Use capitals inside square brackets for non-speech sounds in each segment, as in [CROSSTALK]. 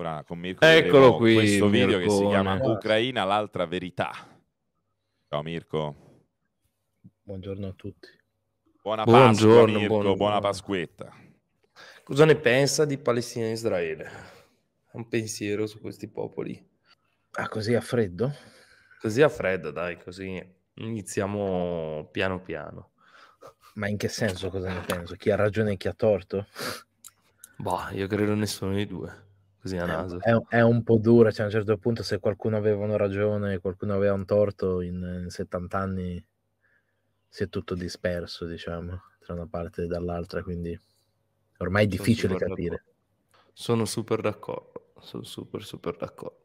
ora con Mirko Eccolo qui, questo video Mircone. che si chiama Ucraina l'altra verità. Ciao Mirko. Buongiorno a tutti. Buona buongiorno, Pasqua Mirko, buongiorno. buona Pasquetta. Cosa ne pensa di Palestina e Israele? Un pensiero su questi popoli. Ah, così a freddo? Così a freddo, dai, così iniziamo piano piano. Ma in che senso cosa ne penso? Chi ha ragione e chi ha torto? Boh, io credo nessuno dei due così a eh, naso. È, è, un po' dura, cioè a un certo punto se qualcuno aveva una ragione, qualcuno aveva un torto, in, in 70 anni si è tutto disperso, diciamo, tra una parte e dall'altra, quindi ormai è difficile capire. Sono super d'accordo, sono super super d'accordo.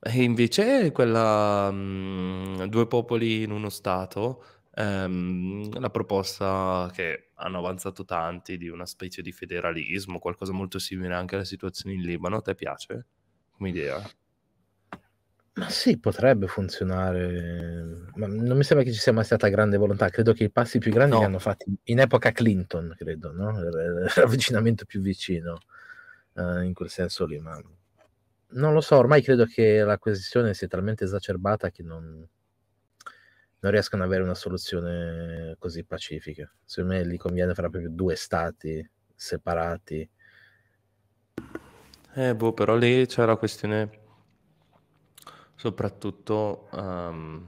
E invece quella mh, mm, due popoli in uno stato ehm, la proposta che hanno avanzato tanti di una specie di federalismo, qualcosa molto simile anche alla situazione in Libano. ti piace come idea? Ma sì, potrebbe funzionare, ma non mi sembra che ci sia mai stata grande volontà. Credo che i passi più grandi no. li hanno fatti in epoca Clinton, credo, no? l'avvicinamento più vicino eh, in quel senso lì. Ma non lo so, ormai credo che la questione sia talmente esacerbata che non, non riescono ad avere una soluzione così pacifica. Secondo me gli conviene fare proprio due stati separati. Eh, boh, però lì c'è la questione soprattutto, um,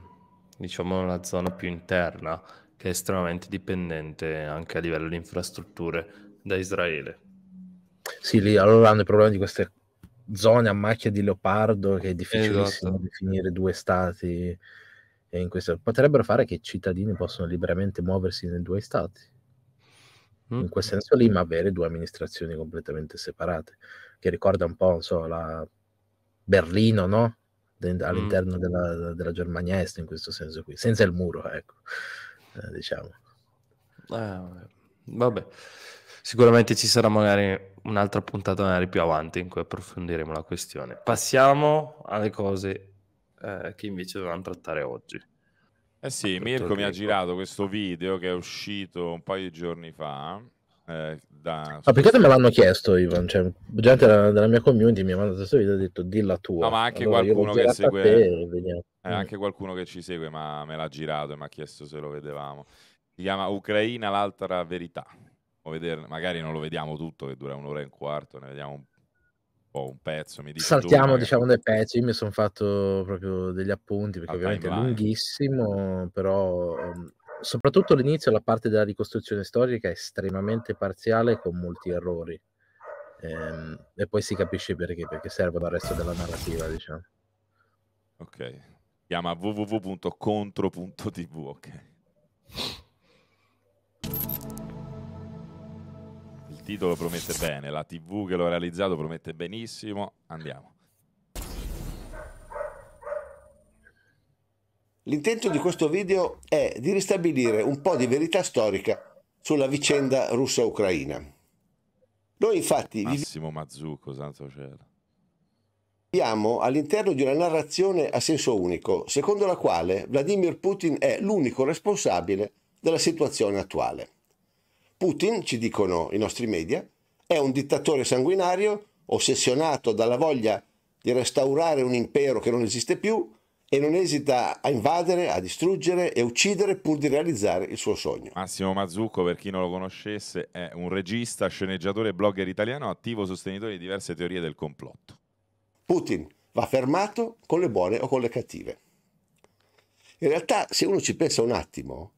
diciamo, la zona più interna, che è estremamente dipendente anche a livello di infrastrutture da Israele. Sì, lì allora hanno il problema di queste zone a macchia di leopardo che è difficilissimo esatto. definire due stati e in questo, potrebbero fare che i cittadini possano liberamente muoversi nei due stati. Mm. In quel mm-hmm. senso lì, ma avere due amministrazioni completamente separate, che ricorda un po', non so, la Berlino, no? Mm. all'interno mm. della, della, Germania Est, in questo senso qui, senza il muro, ecco, eh, diciamo. Eh, vabbè, sicuramente ci sarà magari un'altra puntata magari più avanti in cui approfondiremo la questione. Passiamo alle cose eh, che invece dovevamo trattare oggi. Eh sì, Tutto Mirko mi ha girato questo video che è uscito un paio di giorni fa. Eh, da... Ma ah, perché te me l'hanno chiesto, Ivan? Cioè, gente della, della mia community mi ha mandato questo video e ha detto dilla tua. No, ma anche allora, qualcuno che segue... Te, eh, anche qualcuno che ci segue ma me l'ha girato e mi ha chiesto se lo vedevamo. Si chiama Ucraina l'altra verità. Magari non lo vediamo tutto, che dura un'ora e un quarto, ne vediamo un po' un pezzo. Mi dici Saltiamo, tu, eh". diciamo, dei pezzi. Io mi sono fatto proprio degli appunti perché, ah, ovviamente, è lunghissimo, però ehm, soprattutto all'inizio la parte della ricostruzione storica è estremamente parziale con molti errori ehm, e poi si capisce perché perché serve al resto della narrativa diciamo ok chiama www.contro.tv ok titolo promette bene, la TV che l'ho realizzato promette benissimo, andiamo. L'intento di questo video è di ristabilire un po' di verità storica sulla vicenda russa-ucraina. Noi infatti Massimo Mazzucco, santo cielo. Siamo all'interno di una narrazione a senso unico, secondo la quale Vladimir Putin è l'unico responsabile della situazione attuale. Putin, ci dicono i nostri media, è un dittatore sanguinario ossessionato dalla voglia di restaurare un impero che non esiste più e non esita a invadere, a distruggere e uccidere pur di realizzare il suo sogno. Massimo Mazzucco, per chi non lo conoscesse, è un regista, sceneggiatore e blogger italiano attivo sostenitore di diverse teorie del complotto. Putin va fermato con le buone o con le cattive. In realtà, se uno ci pensa un attimo,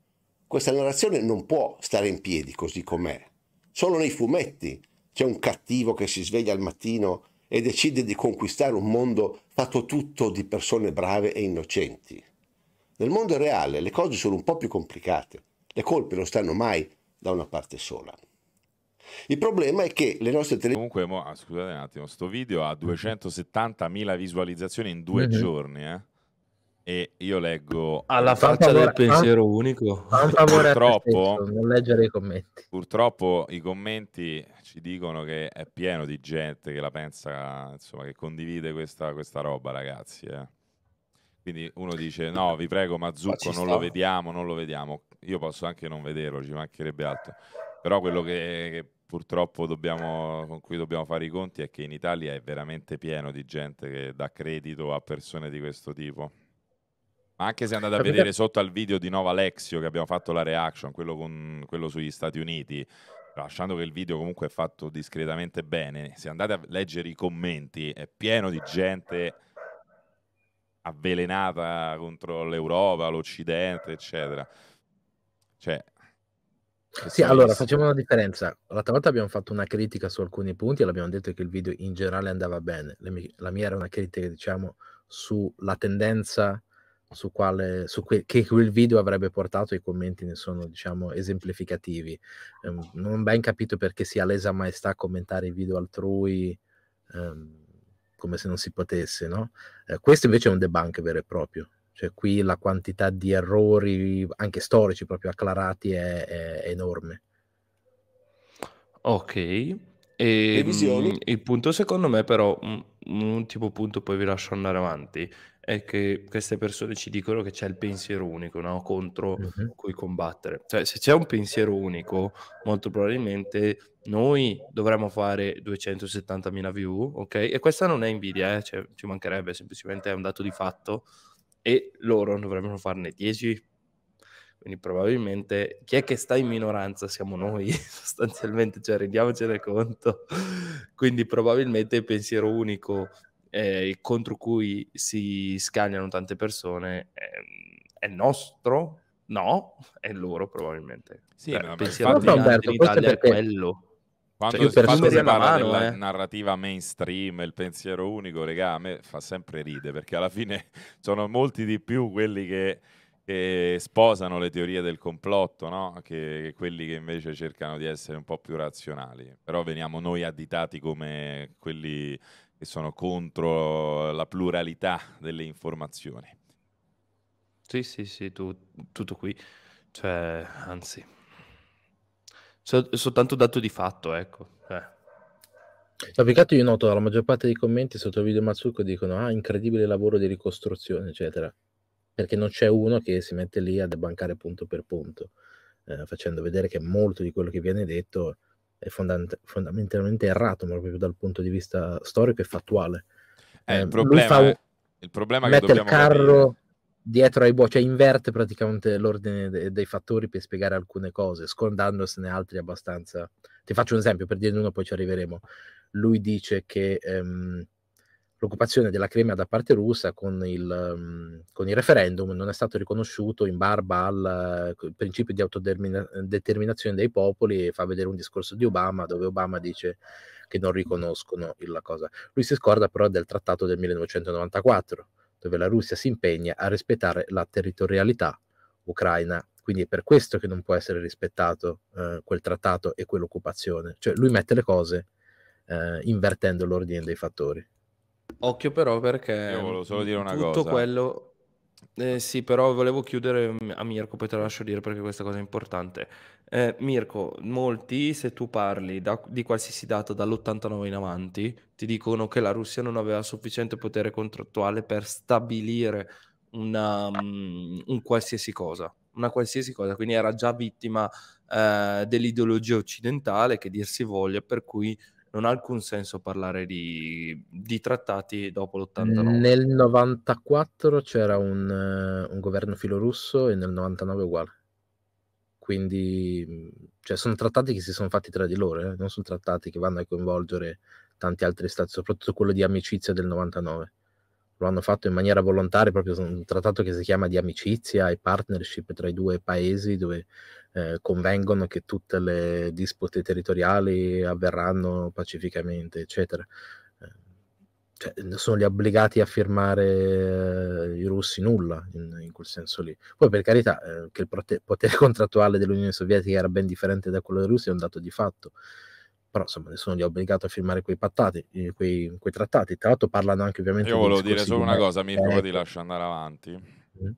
questa narrazione non può stare in piedi così com'è. Solo nei fumetti c'è un cattivo che si sveglia al mattino e decide di conquistare un mondo fatto tutto di persone brave e innocenti. Nel mondo reale le cose sono un po' più complicate, le colpe non stanno mai da una parte sola. Il problema è che le nostre televisioni... Comunque, mo, ah, scusate un attimo, sto video ha 270.000 visualizzazioni in due mm-hmm. giorni, eh? E io leggo alla faccia favore, del pensiero fan, unico. purtroppo, non leggere i commenti. Purtroppo i commenti ci dicono che è pieno di gente che la pensa, insomma, che condivide questa, questa roba, ragazzi. Eh. Quindi uno dice: No, vi prego, Mazzucco ma non sta. lo vediamo, non lo vediamo. Io posso anche non vederlo, ci mancherebbe altro. Però quello che, che purtroppo dobbiamo, con cui dobbiamo fare i conti è che in Italia è veramente pieno di gente che dà credito a persone di questo tipo. Ma anche se andate a vedere sotto al video di Nova Alexio che abbiamo fatto la reaction, quello, con, quello sugli Stati Uniti, lasciando che il video comunque è fatto discretamente bene, se andate a leggere i commenti è pieno di gente avvelenata contro l'Europa, l'Occidente, eccetera. Cioè, sì, allora facciamo una differenza. L'altra volta abbiamo fatto una critica su alcuni punti e l'abbiamo detto che il video in generale andava bene. La mia era una critica, diciamo, sulla tendenza su, quale, su que- che quel video avrebbe portato, i commenti ne sono diciamo esemplificativi. Um, non ben capito perché sia lesa maestà commentare i video altrui um, come se non si potesse, no? Eh, questo invece è un debunk vero e proprio. Cioè qui la quantità di errori, anche storici proprio acclarati, è, è enorme. Ok. E, ehm, il punto secondo me però, un, un, ultimo punto poi vi lascio andare avanti, è che queste persone ci dicono che c'è il pensiero unico no? contro uh-huh. cui combattere. Cioè, se c'è un pensiero unico, molto probabilmente noi dovremmo fare 270.000 view, ok? E questa non è invidia, eh? cioè, ci mancherebbe, semplicemente è un dato di fatto e loro dovrebbero farne 10. Quindi probabilmente chi è che sta in minoranza siamo noi, [LAUGHS] sostanzialmente, cioè rendiamocene conto. Quindi probabilmente il pensiero unico eh, contro cui si scagliano tante persone è, ehm, è nostro? No, è loro probabilmente. Sì, Beh, ma pensiamo Alberto, in Italia perché... è quello. Quando, cioè, per quando si parla mano, della eh. narrativa mainstream, il pensiero unico, regà, a me fa sempre ride, perché alla fine [LAUGHS] sono molti di più quelli che che sposano le teorie del complotto, no? che, che, quelli che invece cercano di essere un po' più razionali. Però veniamo noi additati come quelli che sono contro la pluralità delle informazioni. Sì, sì, sì, tu, tutto qui. Cioè, anzi, so, soltanto dato di fatto, ecco. Eh. Cioè. peccato io noto la maggior parte dei commenti sotto il video Mazzucco dicono ah, incredibile lavoro di ricostruzione, eccetera. Perché non c'è uno che si mette lì a debancare punto per punto, eh, facendo vedere che molto di quello che viene detto è fondant- fondamentalmente errato, ma proprio dal punto di vista storico e fattuale. Eh, il ehm, problema, fa un... il problema che mette il carro capire. dietro ai buoi, cioè inverte praticamente l'ordine de- dei fattori per spiegare alcune cose, scondandosene altri abbastanza. Ti faccio un esempio, per dirne uno poi ci arriveremo. Lui dice che... Ehm, l'occupazione della Crimea da parte russa con il, mhmm, con il, referendum non è stato riconosciuto in barba al eh, principio di autodeterminazione dei popoli e fa vedere un discorso di Obama dove Obama dice che non riconoscono la cosa. Lui si scorda però del trattato del 1994 dove la Russia si impegna a rispettare la territorialità ucraina quindi è per questo che non può essere rispettato eh, quel trattato e quell'occupazione. Cioè lui mette le cose eh, invertendo l'ordine dei fattori. Occhio però perché... Io volevo solo dire una tutto cosa. Tutto quello... Eh, sì, però volevo chiudere mm, a Mirko, poi te lo lascio dire perché questa cosa è importante. Eh, Mirko, molti, se tu parli da, di qualsiasi data dall'89 in avanti, ti dicono che la Russia non aveva sufficiente potere contrattuale per stabilire una, um, un qualsiasi cosa, una qualsiasi cosa, quindi era già vittima eh, dell'ideologia occidentale che dir si voglia, per cui non ha alcun senso parlare di, di trattati dopo l'89. Nel 94 c'era un, eh, un governo filorusso e nel 99 uguale. Quindi cioè, sono trattati che si sono fatti tra di loro, eh? non sono trattati che vanno a coinvolgere tanti altri stati, soprattutto quello di amicizia del 99. Lo hanno fatto in maniera volontaria, proprio un trattato che si chiama di amicizia e partnership tra i due paesi dove eh, convengono che tutte le dispute territoriali avverranno pacificamente, eccetera. Eh, cioè, sono gli obbligati a firmare eh, i russi nulla in, in, quel senso lì. Poi per carità eh, che il prote- potere contrattuale dell'Unione Sovietica era ben differente da quello dei russi è un dato di fatto, però insomma nessuno gli ha obbligato a firmare quei, pattati, eh, quei, quei, trattati. Tra l'altro parlano anche ovviamente... Io volevo dire solo una cosa, Mirko, eh, poi ti lascio andare avanti. Mm?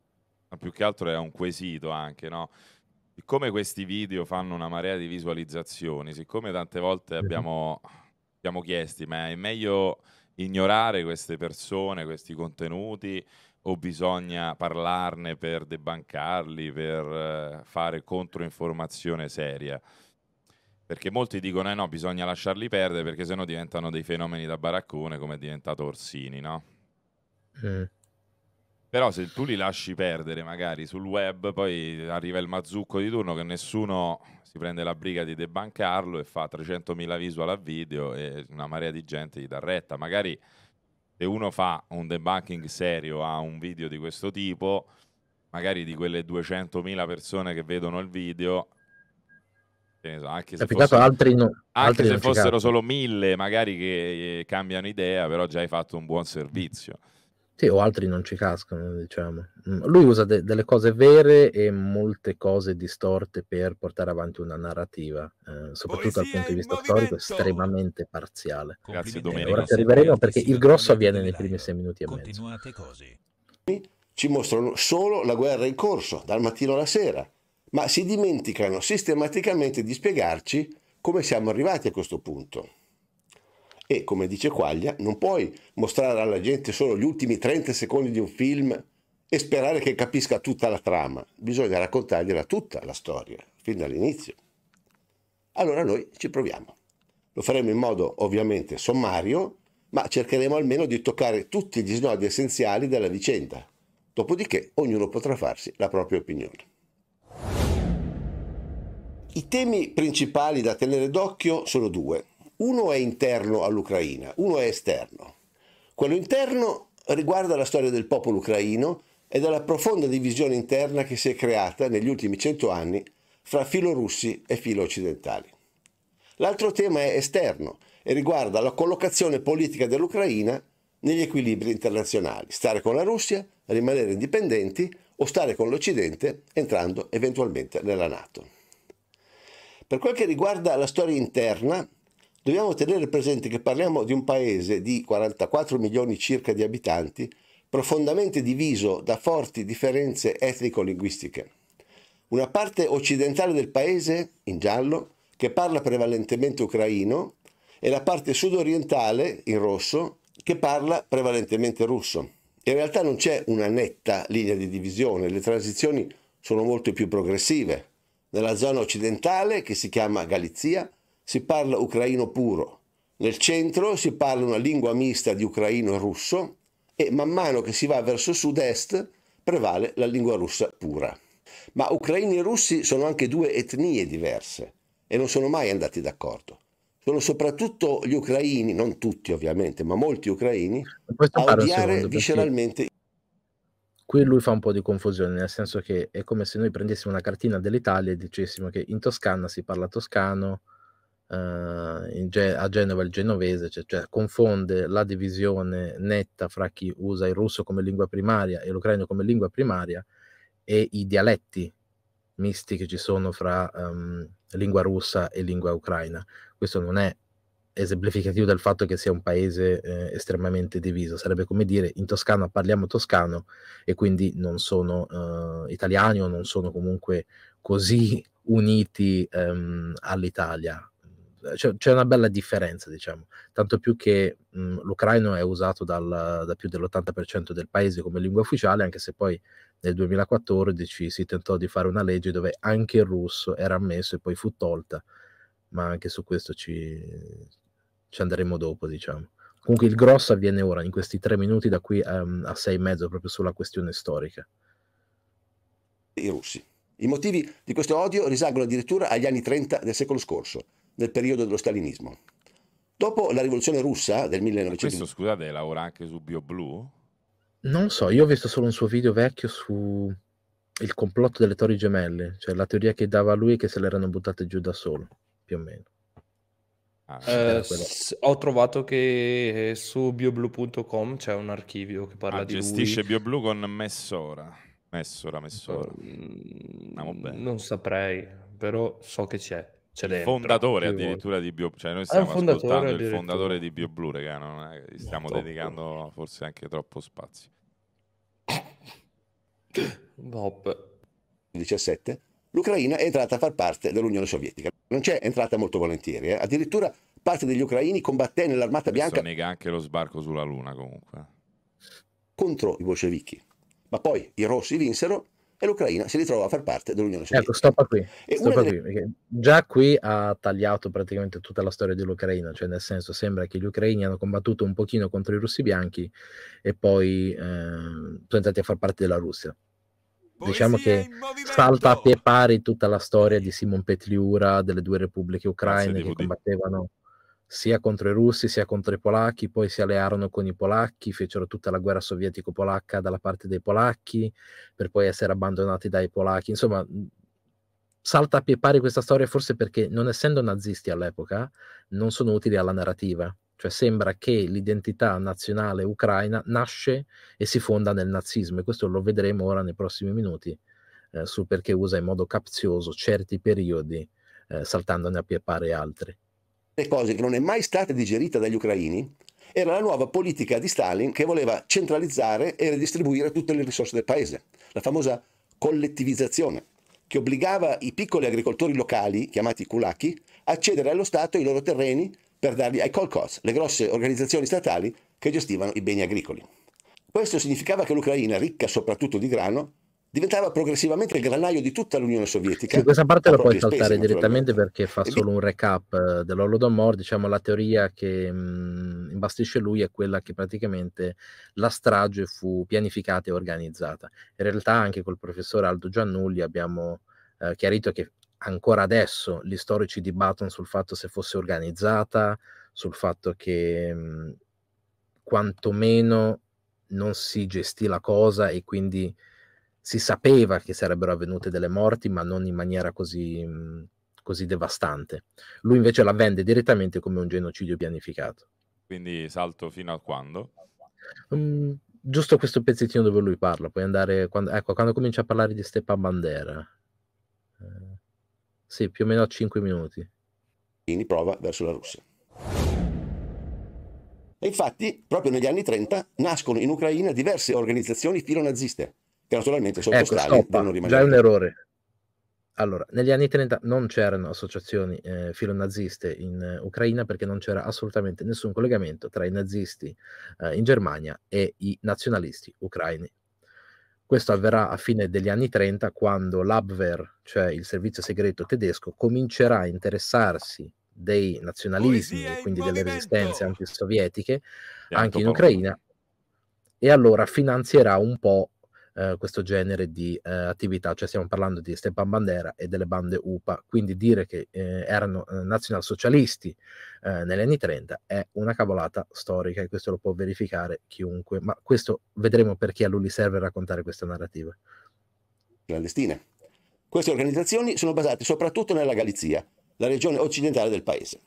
Ma più che altro è un quesito anche, no? Siccome questi video fanno una marea di visualizzazioni, siccome tante volte abbiamo, abbiamo chiesti, ma è meglio ignorare queste persone, questi contenuti, o bisogna parlarne per debancarli, per eh, fare controinformazione seria? Perché molti dicono: eh no, bisogna lasciarli perdere perché sennò diventano dei fenomeni da baraccone come è diventato Orsini, no? Mm. Però se tu li lasci perdere magari sul web, poi arriva il mazzucco di turno che nessuno si prende la briga di debancarlo e fa 300.000 visual a video e una marea di gente gli dà retta. Magari se uno fa un debunking serio a un video di questo tipo, magari di quelle 200.000 persone che vedono il video, anche se, fossero, altri no, anche se fossero solo mille, magari che eh, cambiano idea, però già hai fatto un buon servizio. Sì, o altri non ci cascano, diciamo. Mm, lui usa de- delle cose vere e molte cose distorte per portare avanti una narrativa, eh, soprattutto dal punto di vista storico, estremamente parziale. Grazie Domenico. Ora ci arriveremo perché il grosso avviene nei primi sei minuti e mezzo. Così. Ci mostrano solo la guerra in corso, dal mattino alla sera, ma si dimenticano sistematicamente di spiegarci come siamo arrivati a questo punto. E come dice Quaglia, non puoi mostrare alla gente solo gli ultimi 30 secondi di un film e sperare che capisca tutta la trama. Bisogna raccontargliela tutta la storia, fin dall'inizio. Allora noi ci proviamo. Lo faremo in modo ovviamente sommario, ma cercheremo almeno di toccare tutti gli snodi essenziali della vicenda. Dopodiché ognuno potrà farsi la propria opinione. I temi principali da tenere d'occhio sono due uno è interno all'Ucraina, uno è esterno. Quello interno riguarda la storia del popolo ucraino e della profonda divisione interna che si è creata negli ultimi cento anni fra filo russi e filo occidentali. L'altro tema è esterno e riguarda la collocazione politica dell'Ucraina negli equilibri internazionali, stare con la Russia, rimanere indipendenti o stare con l'Occidente entrando eventualmente nella Nato. Per quel che riguarda la storia interna, dobbiamo tenere presente che parliamo di un paese di 44 milioni circa di abitanti, profondamente diviso da forti differenze etnico-linguistiche. Una parte occidentale del paese, in giallo, che parla prevalentemente ucraino, e la parte sudorientale, in rosso, che parla prevalentemente russo. In realtà non c'è una netta linea di divisione, le transizioni sono molto più progressive. Nella zona occidentale, che si chiama Galizia, si parla ucraino puro, nel centro si parla una lingua mista di ucraino e russo e man mano che si va verso sud-est prevale la lingua russa pura. Ma ucraini e russi sono anche due etnie diverse e non sono mai andati d'accordo. Sono soprattutto gli ucraini, non tutti ovviamente, ma molti ucraini, a odiare visceralmente. Qui lui fa un po' di confusione, nel senso che è come se noi prendessimo una cartina dell'Italia e dicessimo che in Toscana si parla toscano, eh, Ge- a Genova il genovese, cioè, cioè, confonde la divisione netta fra chi usa il russo come lingua primaria e l'ucraino come lingua primaria e i dialetti misti che ci sono fra um, lingua russa e lingua ucraina. Questo non è esemplificativo del fatto che sia un paese eh, estremamente diviso, sarebbe come dire in Toscana parliamo toscano e quindi non sono eh, italiani o non sono comunque così uniti ehm, all'Italia, c'è, c'è una bella differenza, diciamo, tanto più che mh, mhmm, l'ucraino è usato dal, da più dell'80% del paese come lingua ufficiale, anche se poi nel 2014 si tentò di fare una legge dove anche il russo era ammesso e poi fu tolta, ma anche su questo ci, ci andremo dopo, diciamo. Comunque il grosso avviene ora, in questi tre minuti da qui um, a sei e mezzo, proprio sulla questione storica. I russi. I motivi di questo odio risalgono addirittura agli anni 30 del secolo scorso, nel periodo dello stalinismo. Dopo la rivoluzione russa del 1900... Questo, scusate, lavora anche su BioBlu? Non so, io ho visto solo un suo video vecchio su il complotto delle torri gemelle, cioè la teoria che dava lui che se le erano buttate giù da solo, più o meno. Ah, eh, ho trovato che eh, su bioblu.com c'è un archivio che parla ah, di gestisce lui. bioblu con Messora. Messora, Messora. Mm, non saprei, però so che c'è. Dentro, fondatore addirittura di Bio cioè noi stiamo ascoltando il fondatore di BioBlu, raga, non è che stiamo troppo. dedicando forse anche troppo spazio. Bob 17 L'Ucraina è entrata a far parte dell'Unione Sovietica. Non c'è entrata molto volentieri, eh. addirittura parte degli ucraini combatté nell'armata Questo bianca. nega anche lo sbarco sulla Luna comunque. Contro i bolscevichi. Ma poi i rossi vinsero e l'Ucraina si ritrova a far parte dell'Unione certo, Sovietica. Ecco, stoppa qui. Stoppa delle... qui già qui ha tagliato praticamente tutta la storia dell'Ucraina, cioè nel senso sembra che gli ucraini hanno combattuto un pochino contro i russi bianchi e poi eh, sono entrati a far parte della Russia. Poesia diciamo che salta a pie pari tutta la storia di Simon Petliura, delle due repubbliche ucraine che combattevano. Dire sia contro i russi sia contro i polacchi, poi si allearono con i polacchi, fecero tutta la guerra sovietico-polacca dalla parte dei polacchi, per poi essere abbandonati dai polacchi. Insomma, mhmm, salta a pie pari questa storia forse perché non essendo nazisti all'epoca non sono utili alla narrativa. Cioè sembra che l'identità nazionale ucraina nasce e si fonda nel nazismo e questo lo vedremo ora nei prossimi minuti eh, su perché usa in modo capzioso certi periodi eh, saltandone a pie pari altri delle cose che non è mai stata digerita dagli ucraini era la nuova politica di Stalin che voleva centralizzare e redistribuire tutte le risorse del paese, la famosa collettivizzazione, che obbligava i piccoli agricoltori locali, chiamati kulaki, a cedere allo Stato i loro terreni per darli ai kolkhoz, le grosse organizzazioni statali che gestivano i beni agricoli. Questo significava che l'Ucraina, ricca soprattutto di grano, diventava progressivamente il granaio di tutta l'Unione Sovietica. Sì, questa parte la puoi saltare spese, direttamente perché fa solo un recap eh, dell'Holodomor, diciamo la teoria che mh, mm, imbastisce lui è quella che praticamente la strage fu pianificata e organizzata. In realtà anche col professor Aldo Giannulli abbiamo eh, chiarito che ancora adesso gli storici dibattono sul fatto se fosse organizzata, sul fatto che mh, mm, quantomeno non si gestì la cosa e quindi si sapeva che sarebbero avvenute delle morti, ma non in maniera così, mhmm, così devastante. Lui invece la vende direttamente come un genocidio pianificato. Quindi salto fino a quando? Um, giusto questo pezzettino dove lui parla, puoi andare quando, ecco, quando comincia a parlare di Stepan Bandera. Eh, sì, più o meno a 5 minuti. Quindi prova verso la Russia. E infatti, proprio negli anni 30 nascono in Ucraina diverse organizzazioni filonaziste, che naturalmente sottostanti ecco, devono rimanere. Già è un errore. Allora, negli anni 30 non c'erano associazioni eh, filonaziste in uh, Ucraina perché non c'era assolutamente nessun collegamento tra i nazisti uh, in Germania e i nazionalisti ucraini. Questo avverrà a fine degli anni 30 quando l'Abwehr, cioè il servizio segreto tedesco, comincerà a interessarsi dei nazionalismi e quindi delle resistenze antisovietiche certo, anche in Ucraina e allora finanzierà un po' Eh, questo genere di eh, attività, cioè stiamo parlando di Stepan Bandera e delle bande UPA, quindi dire che eh, erano eh, nazionalsocialisti eh, negli anni 30 è una cavolata storica e questo lo può verificare chiunque, ma questo vedremo perché a lui serve raccontare questa narrativa. Clandestine. Queste organizzazioni sono basate soprattutto nella Galizia, la regione occidentale del paese.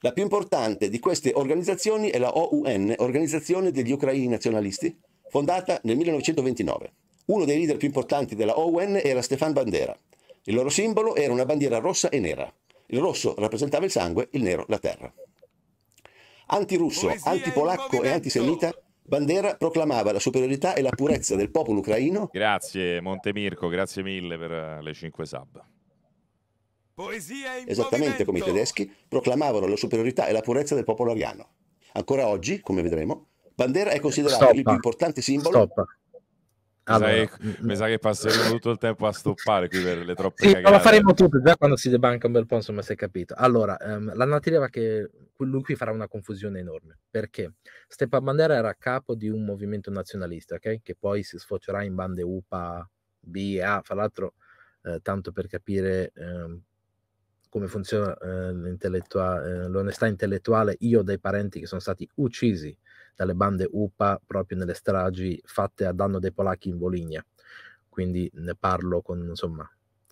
La più importante di queste organizzazioni è la OUN, Organizzazione degli Ucraini Nazionalisti, Fondata nel 1929, uno dei leader più importanti della Owen era Stefan Bandera. Il loro simbolo era una bandiera rossa e nera. Il rosso rappresentava il sangue, il nero la terra. Antirusso, antipolacco e antisemita, Bandera proclamava la superiorità e la purezza del popolo ucraino. Grazie Montemirco, grazie mille per eh, le 5 sub. Esattamente come i tedeschi proclamavano la superiorità e la purezza del popolo ariano. Ancora oggi, come vedremo, Bandera è considerato Stoppa. il più importante simbolo. Stoppa. Allora. Mi sa che passeremo mm, tutto il tempo a stoppare qui per le troppe sì, cagate. lo faremo tutto, già quando si debanca un bel po', insomma, si è capito. Allora, ehm, la narrativa che lui qui farà una confusione enorme, perché Stepan Bandera era capo di un movimento nazionalista, ok? Che poi si sfocerà in bande UPA, B, e A, fra l'altro, eh, tanto per capire ehm, come funziona eh, l'intellettua- eh, l'onestà intellettuale, io ho dei parenti che sono stati uccisi dalle bande UPA proprio nelle stragi fatte a danno dei polacchi in Voligna. Quindi ne parlo con, insomma,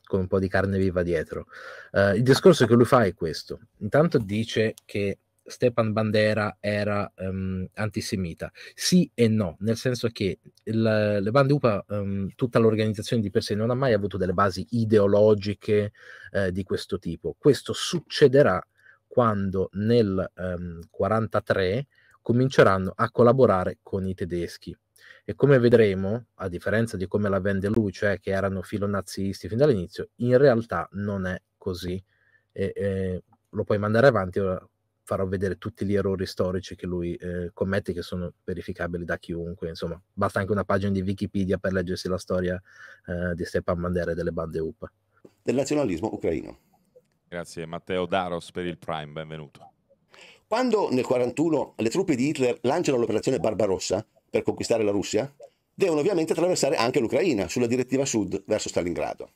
con un po' di carne viva dietro. Uh, il discorso che lui fa è questo. Intanto dice che Stepan Bandera era um, antisemita. Sì e no, nel senso che il, le bande UPA, um, ehm, tutta l'organizzazione di per sé, non ha mai avuto delle basi ideologiche uh, di questo tipo. Questo succederà quando nel 43 um, ehm, cominceranno a collaborare con i tedeschi. E come vedremo, a differenza di come la vende lui, cioè che erano filonazisti fin dall'inizio, in realtà non è così. E, eh, lo puoi mandare avanti, ora farò vedere tutti gli errori storici che lui eh, commette, che sono verificabili da chiunque. Insomma, basta anche una pagina di Wikipedia per leggersi la storia eh, di Stepan Bandera e delle bande UPA. Del nazionalismo ucraino. Grazie Matteo Daros per il Prime, benvenuto. Quando nel 1941 le truppe di Hitler lanciano l'operazione Barbarossa per conquistare la Russia, devono ovviamente attraversare anche l'Ucraina sulla direttiva sud verso Stalingrado.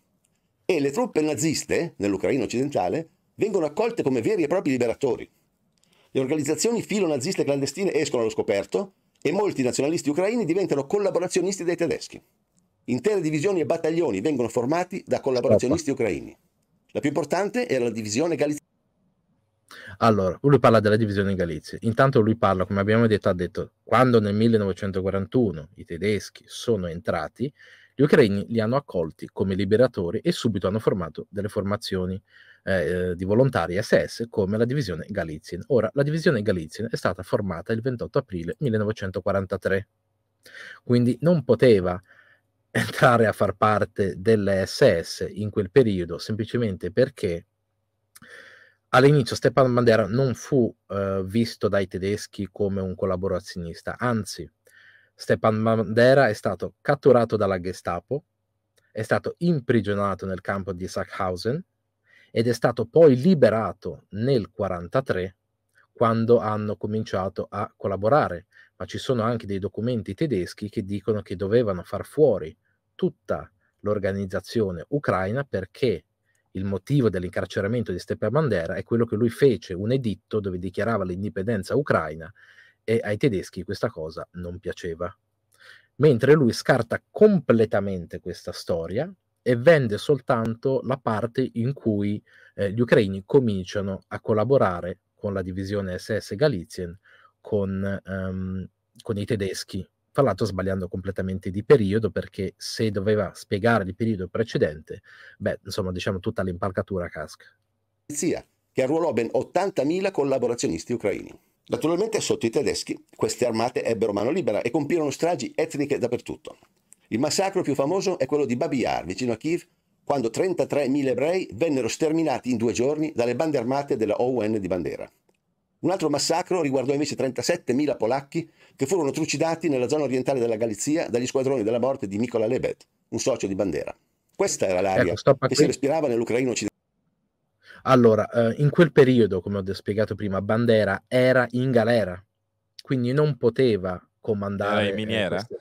E le truppe naziste nell'Ucraina occidentale vengono accolte come veri e propri liberatori. Le organizzazioni filo-naziste clandestine escono allo scoperto e molti nazionalisti ucraini diventano collaborazionisti dei tedeschi. Intere divisioni e battaglioni vengono formati da collaborazionisti ucraini. La più importante era la divisione galizia. Allora, lui parla della divisione in Galizia. Intanto lui parla, come abbiamo detto, ha detto quando nel 1941 i tedeschi sono entrati, gli ucraini li hanno accolti come liberatori e subito hanno formato delle formazioni eh, eh di volontari SS come la divisione Galizien. Ora, la divisione Galizien è stata formata il 28 aprile 1943, quindi non poteva entrare a far parte delle SS in quel periodo semplicemente perché all'inizio Stepan Bandera non fu eh, visto dai tedeschi come un collaborazionista, anzi Stepan Bandera è stato catturato dalla Gestapo, è stato imprigionato nel campo di Sachhausen ed è stato poi liberato nel 1943 quando hanno cominciato a collaborare, ma ci sono anche dei documenti tedeschi che dicono che dovevano far fuori tutta l'organizzazione ucraina perché il motivo dell'incarceramento di Stepan Bandera è quello che lui fece un editto dove dichiarava l'indipendenza ucraina e ai tedeschi questa cosa non piaceva. Mentre lui scarta completamente questa storia e vende soltanto la parte in cui eh, gli ucraini cominciano a collaborare con la divisione SS Galizien, con, um, con i tedeschi tra l'altro sbagliando completamente di periodo, perché se doveva spiegare il periodo precedente, beh, insomma, diciamo tutta l'impalcatura casca. Polizia, che arruolò ben 80.000 collaborazionisti ucraini. Naturalmente sotto i tedeschi queste armate ebbero mano libera e compirono stragi etniche dappertutto. Il massacro più famoso è quello di Babi Yar, vicino a Kiev, quando 33.000 ebrei vennero sterminati in due giorni dalle bande armate della ON di Bandera. Un altro massacro riguardò invece 37.000 polacchi che furono trucidati nella zona orientale della Galizia dagli squadroni della morte di Nicola Lebed, un socio di Bandera. Questa era l'aria ecco, che qui. si respirava nell'Ucraina occidentale. Allora, eh, in quel periodo, come ho spiegato prima, Bandera era in galera, quindi non poteva comandare. Era in miniera? Eh,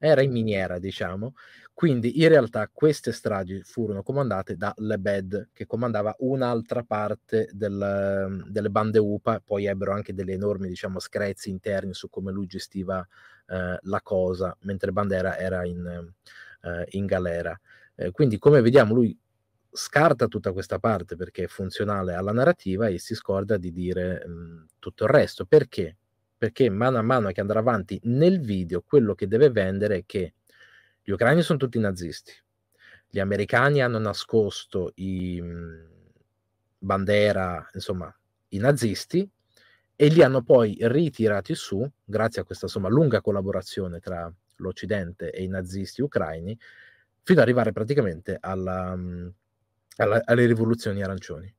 era in miniera, diciamo. Quindi in realtà queste stragi furono comandate da Lebed, che comandava un'altra parte del, ehm, delle bande UPA, poi ebbero anche delle enormi diciamo, screzi interni su come lui gestiva eh, la cosa, mentre Bandera era in, eh, in galera. Eh, quindi come vediamo lui scarta tutta questa parte perché è funzionale alla narrativa e si scorda di dire mh, mm, tutto il resto. Perché? Perché mano a mano che andrà avanti nel video, quello che deve vendere è che gli ucraini sono tutti nazisti. Gli americani hanno nascosto i mhmm, bandera, insomma, i nazisti e li hanno poi ritirati su grazie a questa insomma, lunga collaborazione tra l'Occidente e i nazisti ucraini fino ad arrivare praticamente alla, mhmm, alla, alle rivoluzioni arancioni.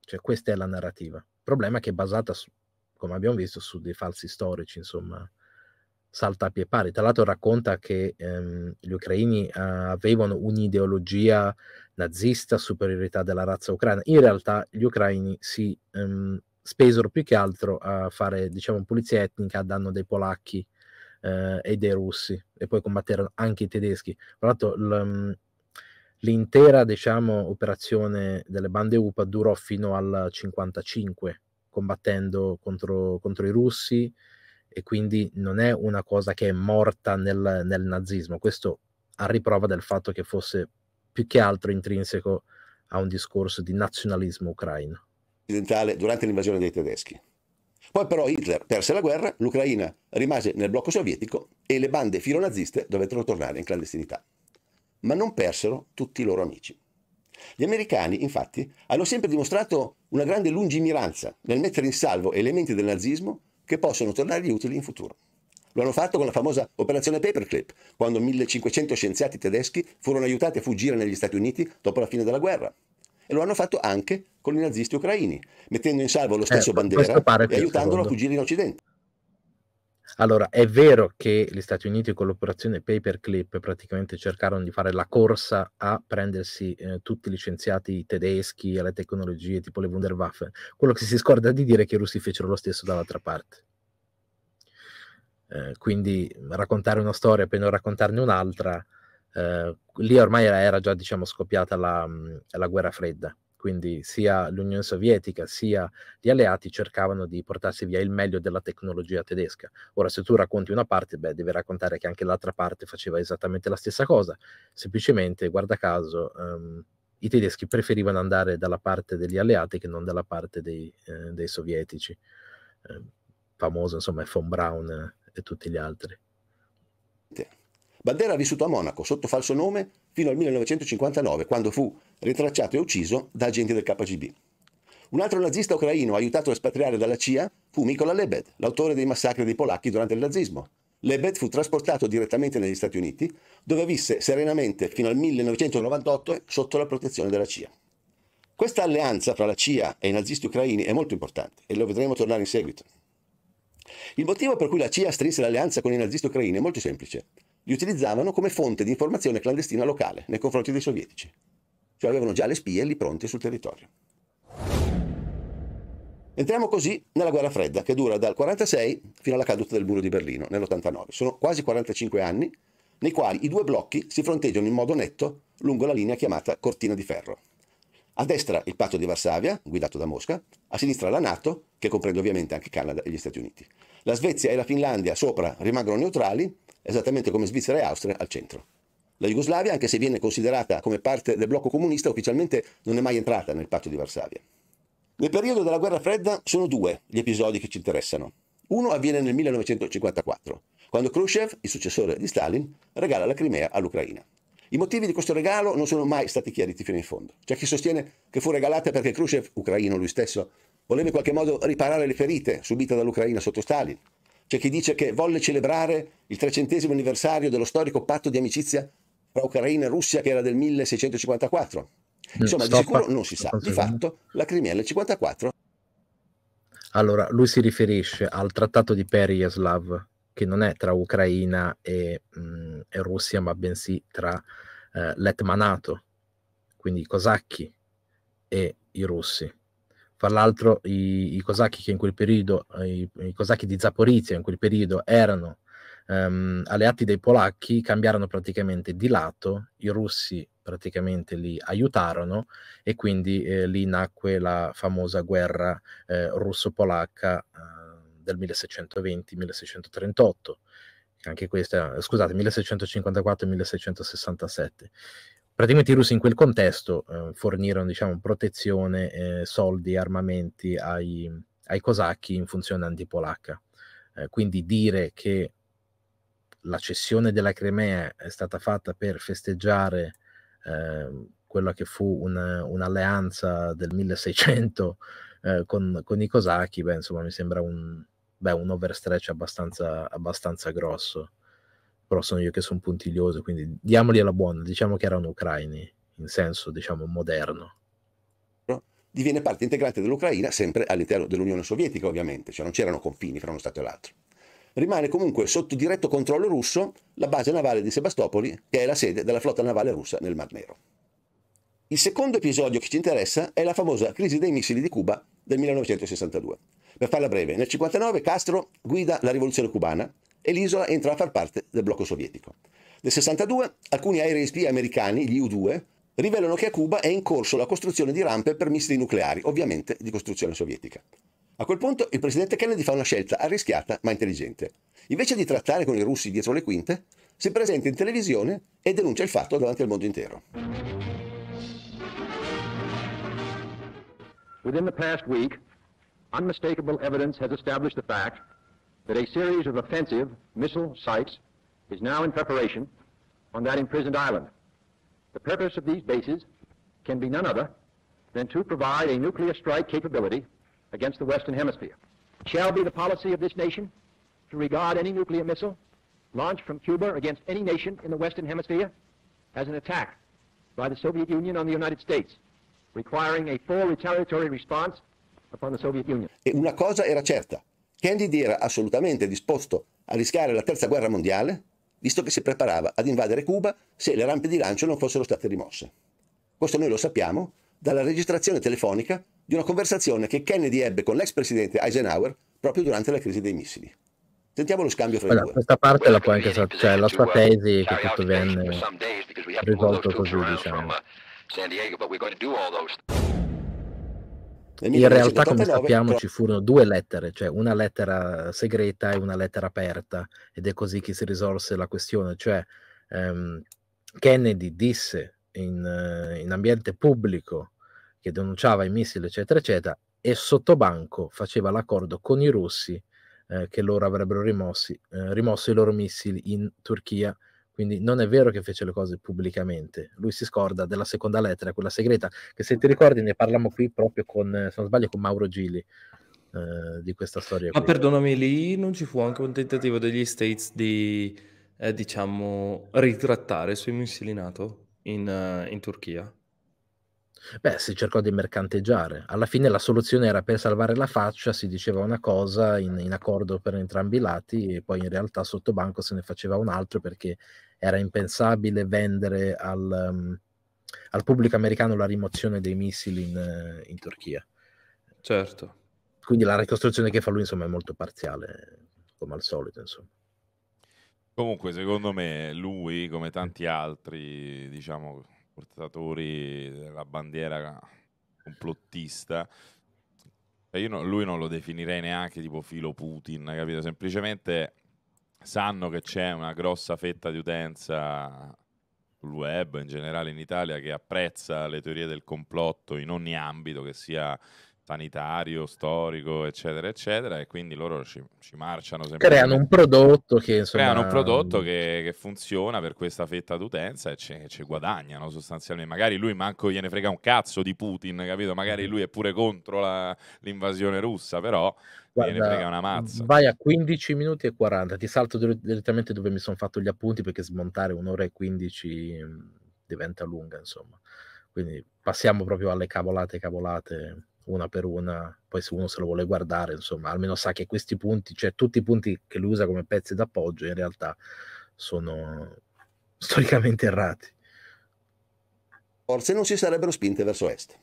Cioè questa è la narrativa. Il problema è che è basata, su, come abbiamo visto, su dei falsi storici, insomma, salta a pie pari. Tra l'altro racconta che ehm, gli ucraini eh, avevano un'ideologia nazista, superiorità della razza ucraina. In realtà gli ucraini si ehm, spesero più che altro a fare, diciamo, pulizia etnica a danno dei polacchi eh, e dei russi, e poi combatterono anche i tedeschi. Tra l'altro ehm, l'intera, diciamo, operazione delle bande UPA durò fino al 1955 combattendo contro, contro i russi, e quindi non è una cosa che è morta nel, nel nazismo, questo a riprova del fatto che fosse più che altro intrinseco a un discorso di nazionalismo ucraino. Durante l'invasione dei tedeschi. Poi però Hitler perse la guerra, l'Ucraina rimase nel blocco sovietico e le bande filonaziste dovettero tornare in clandestinità. Ma non persero tutti i loro amici. Gli americani, infatti, hanno sempre dimostrato una grande lungimiranza nel mettere in salvo elementi del nazismo che possono tornargli utili in futuro. Lo hanno fatto con la famosa operazione Paperclip, quando 1500 scienziati tedeschi furono aiutati a fuggire negli Stati Uniti dopo la fine della guerra. E lo hanno fatto anche con i nazisti ucraini, mettendo in salvo lo stesso eh, Bandera e aiutandolo secondo. a fuggire in Occidente. Allora, è vero che gli Stati Uniti con l'operazione Paperclip praticamente cercarono di fare la corsa a prendersi eh, tutti i licenziati tedeschi alle tecnologie tipo le Wunderwaffe. Quello che si scorda di dire è che i russi fecero lo stesso dall'altra parte. Eh, quindi raccontare una storia per non raccontarne un'altra, eh, lì ormai era, già diciamo, scoppiata la, mm, la guerra fredda quindi sia l'Unione Sovietica sia gli alleati cercavano di portarsi via il meglio della tecnologia tedesca. Ora, se tu racconti una parte, beh, devi raccontare che anche l'altra parte faceva esattamente la stessa cosa, semplicemente, guarda caso, um, i tedeschi preferivano andare dalla parte degli alleati che non dalla parte dei, eh, dei sovietici. Eh, famoso, insomma, è von Braun e tutti gli altri. Bandera ha vissuto a Monaco sotto falso nome fino al 1959, quando fu ritracciato e ucciso da agenti del KGB. Un altro nazista ucraino aiutato a espatriare dalla CIA fu Mikola Lebed, l'autore dei massacri dei polacchi durante il nazismo. Lebed fu trasportato direttamente negli Stati Uniti, dove visse serenamente fino al 1998 sotto la protezione della CIA. Questa alleanza fra la CIA e i nazisti ucraini è molto importante e lo vedremo tornare in seguito. Il motivo per cui la CIA strinse l'alleanza con i nazisti ucraini è molto semplice. Li utilizzavano come fonte di informazione clandestina locale nei confronti dei sovietici cioè avevano già le spie lì pronte sul territorio. Entriamo così nella guerra fredda che dura dal 1946 fino alla caduta del muro di Berlino nell'89. Sono quasi 45 anni nei quali i due blocchi si fronteggiano in modo netto lungo la linea chiamata Cortina di Ferro. A destra il patto di Varsavia, guidato da Mosca, a sinistra la Nato, che comprende ovviamente anche Canada e gli Stati Uniti. La Svezia e la Finlandia sopra rimangono neutrali, esattamente come Svizzera e Austria al centro. La Jugoslavia, anche se viene considerata come parte del blocco comunista, ufficialmente non è mai entrata nel patto di Varsavia. Nel periodo della guerra fredda sono due gli episodi che ci interessano. Uno avviene nel 1954, quando Khrushchev, il successore di Stalin, regala la Crimea all'Ucraina. I motivi di questo regalo non sono mai stati chiariti fino in fondo. C'è chi sostiene che fu regalata perché Khrushchev, ucraino lui stesso, voleva in qualche modo riparare le ferite subite dall'Ucraina sotto Stalin. C'è chi dice che volle celebrare il trecentesimo anniversario dello storico patto di amicizia tra Ucraina e Russia che era del 1654. Mm, Insomma, Stop. di sicuro non si sa. Di fatto la Crimea nel 54 allora, lui si riferisce al trattato di Perieslav, che non è tra Ucraina e, mh, mm, e Russia, ma bensì tra eh, l'Etmanato, quindi i cosacchi e i russi. Fra l'altro i, i cosacchi che in quel periodo, i, i cosacchi di Zaporizia in quel periodo erano um, ehm, alleati dei polacchi, cambiarono praticamente di lato, i russi praticamente li aiutarono e quindi eh, lì nacque la famosa guerra eh, russo-polacca eh, del 1620-1638 anche questa, scusate, 1654-1667. Praticamente i russi in quel contesto eh, fornirono diciamo, protezione, eh, soldi, armamenti ai, ai, cosacchi in funzione antipolacca. Eh, quindi dire che la cessione della Crimea è stata fatta per festeggiare eh, quella che fu una, un'alleanza del 1600 [LAUGHS] eh, con, con, i cosacchi, beh, insomma, mi sembra un, beh, un overstretch abbastanza, abbastanza, grosso. Però sono io che sono puntiglioso, quindi diamoli alla buona. Diciamo che erano ucraini, in senso, diciamo, moderno. Diviene parte integrante dell'Ucraina, sempre all'interno dell'Unione Sovietica, ovviamente, cioè non c'erano confini fra uno Stato e l'altro rimane comunque sotto diretto controllo russo la base navale di Sebastopoli, che è la sede della flotta navale russa nel Mar Nero. Il secondo episodio che ci interessa è la famosa crisi dei missili di Cuba del 1962. Per farla breve, nel 1959 Castro guida la rivoluzione cubana e l'isola entra a far parte del blocco sovietico. Nel 1962 alcuni aerei spia americani, gli U-2, rivelano che a Cuba è in corso la costruzione di rampe per missili nucleari, ovviamente di costruzione sovietica. A quel punto il presidente Kennedy fa una scelta arrischiata ma intelligente. Invece di trattare con i russi dietro le quinte, si presenta in televisione e denuncia il fatto davanti al mondo intero. Within the past week, unmistakable evidence has established the fact that a series of offensive missile sites is now in preparation on that imprisoned island. The purpose of these bases can be none other than to provide a nuclear strike capability against the Western Hemisphere. It shall be the policy of this nation to regard any nuclear missile launched from Cuba against any nation in the Western Hemisphere as an attack by the Soviet Union on the United States, requiring a full retaliatory response upon the Soviet Union. E una cosa era certa, Kennedy era assolutamente disposto a rischiare la terza guerra mondiale, visto che si preparava ad invadere Cuba se le rampe di lancio non fossero state rimosse. Questo noi lo sappiamo dalla registrazione telefonica di una conversazione che Kennedy ebbe con l'ex presidente Eisenhower proprio durante la crisi dei missili. Sentiamo lo scambio fra allora, i due. Questa parte la può anche sapere, cioè la sua tesi che tutto venne risolto così, diciamo. In realtà, come sappiamo, ci furono due lettere, cioè una lettera segreta e una lettera aperta, ed è così che si risolse la questione. Cioè, ehm, Kennedy disse in, eh, in ambiente pubblico che denunciava i missili, eccetera, eccetera, e sottobanco faceva l'accordo con i russi eh, che loro avrebbero rimossi, eh, rimosso i loro missili in Turchia. Quindi non è vero che fece le cose pubblicamente. Lui si scorda della seconda lettera, quella segreta, che se ti ricordi ne parliamo qui proprio con, se non sbaglio, con Mauro Gili eh, di questa storia. Ma qui. perdonami, lì non ci fu anche un tentativo degli States di, eh, diciamo, ritrattare sui missili NATO in, uh, in Turchia? Beh, si cercò di mercanteggiare. Alla fine la soluzione era per salvare la faccia, si diceva una cosa in, in accordo per entrambi i lati e poi in realtà sotto banco se ne faceva un altro perché era impensabile vendere al, um, al pubblico americano la rimozione dei missili in, eh, in, Turchia. Certo. Quindi la ricostruzione che fa lui insomma è molto parziale, come al solito insomma. Comunque, secondo me, lui, come tanti altri, diciamo, portatori della bandiera complottista. E cioè, io no, lui non lo definirei neanche tipo filo Putin, capito? Semplicemente sanno che c'è una grossa fetta di utenza sul web, in generale in Italia, che apprezza le teorie del complotto in ogni ambito, che sia sanitario, storico, eccetera, eccetera, e quindi loro ci, ci marciano sempre. Creano un prodotto che insomma... Creano un prodotto che, che funziona per questa fetta d'utenza e ci guadagnano sostanzialmente. Magari lui manco gliene frega un cazzo di Putin, capito? Magari mm-hmm. lui è pure contro la, l'invasione russa, però Guarda, gliene frega una mazza. Vai a 15 minuti e 40, ti salto direttamente dove mi sono fatto gli appunti perché smontare un'ora e 15 mm, diventa lunga, insomma. Quindi passiamo proprio alle cavolate cavolate una per una, poi se uno se lo vuole guardare, insomma, almeno sa che questi punti, cioè tutti i punti che lui usa come pezzi d'appoggio in realtà sono [LAUGHS] storicamente errati. Forse non si sarebbero spinte verso est.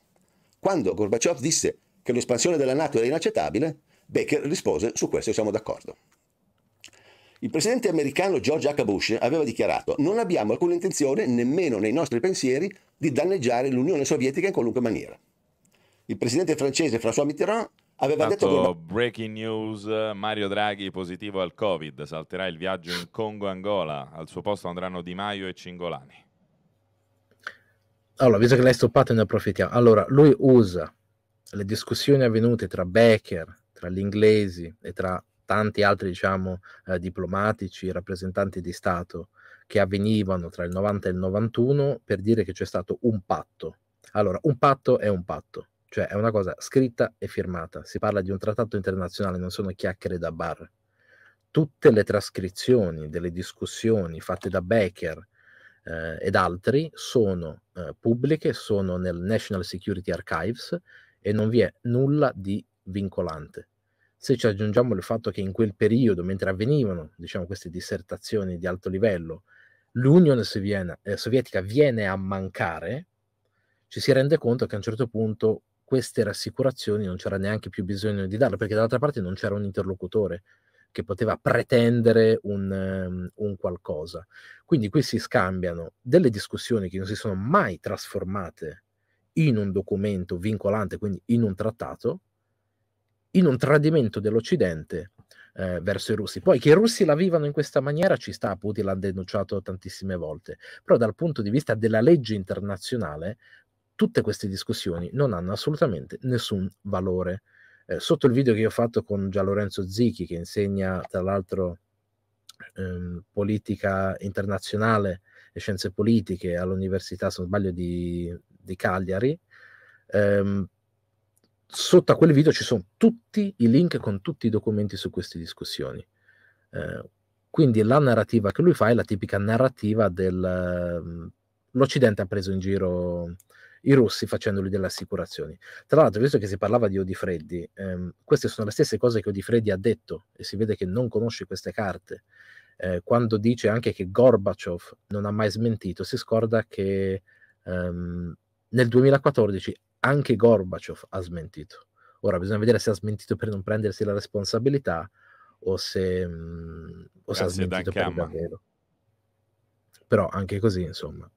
Quando Gorbaciov disse che l'espansione della Nato era inaccettabile, Baker rispose su questo siamo d'accordo. Il presidente americano George H. Bush aveva dichiarato non abbiamo alcuna intenzione, nemmeno nei nostri pensieri, di danneggiare l'Unione Sovietica in qualunque maniera il presidente francese François Mitterrand aveva Tanto, detto che... Breaking news, Mario Draghi positivo al Covid, salterà il viaggio in Congo-Angola, al suo posto andranno Di Maio e Cingolani. Allora, visto che l'hai stoppato ne approfittiamo. Allora, lui usa le discussioni avvenute tra Becker, tra gli inglesi e tra tanti altri, diciamo, eh, diplomatici, rappresentanti di Stato che avvenivano tra il 90 e il 91 per dire che c'è stato un patto. Allora, un patto è un patto cioè è una cosa scritta e firmata. Si parla di un trattato internazionale, non sono chiacchiere da bar. Tutte le trascrizioni delle discussioni fatte da Baker eh, ed altri sono eh, pubbliche, sono nel National Security Archives e non vi è nulla di vincolante. Se ci aggiungiamo il fatto che in quel periodo, mentre avvenivano diciamo, queste dissertazioni di alto livello, l'Unione eh, Sovietica viene a mancare, ci si rende conto che a un certo punto queste rassicurazioni non c'era neanche più bisogno di darle, perché dall'altra parte non c'era un interlocutore che poteva pretendere un, ehm, un qualcosa. Quindi qui si scambiano delle discussioni che non si sono mai trasformate in un documento vincolante, quindi in un trattato, in un tradimento dell'Occidente eh, verso i russi. Poi che i russi la vivano in questa maniera ci sta, Putin l'ha denunciato tantissime volte, però dal punto di vista della legge internazionale tutte queste discussioni non hanno assolutamente nessun valore. Eh, sotto il video che io ho fatto con Gian Lorenzo Zichi, che insegna tra l'altro ehm, politica internazionale e scienze politiche all'università, se non sbaglio, di, di Cagliari, ehm, sotto a quel video ci sono tutti i link con tutti i documenti su queste discussioni. Eh, quindi la narrativa che lui fa è la tipica narrativa dell'Occidente ehm, ha preso in giro i russi facendogli delle assicurazioni. Tra l'altro, visto che si parlava di Odifreddi, ehm, queste sono le stesse cose che Odifreddi ha detto e si vede che non conosce queste carte. Eh, quando dice anche che Gorbaciov non ha mai smentito, si scorda che ehm, nel 2014 anche Gorbaciov ha smentito. Ora bisogna vedere se ha smentito per non prendersi la responsabilità o se, mh, mm, o se ha smentito per davvero. Però anche così, insomma,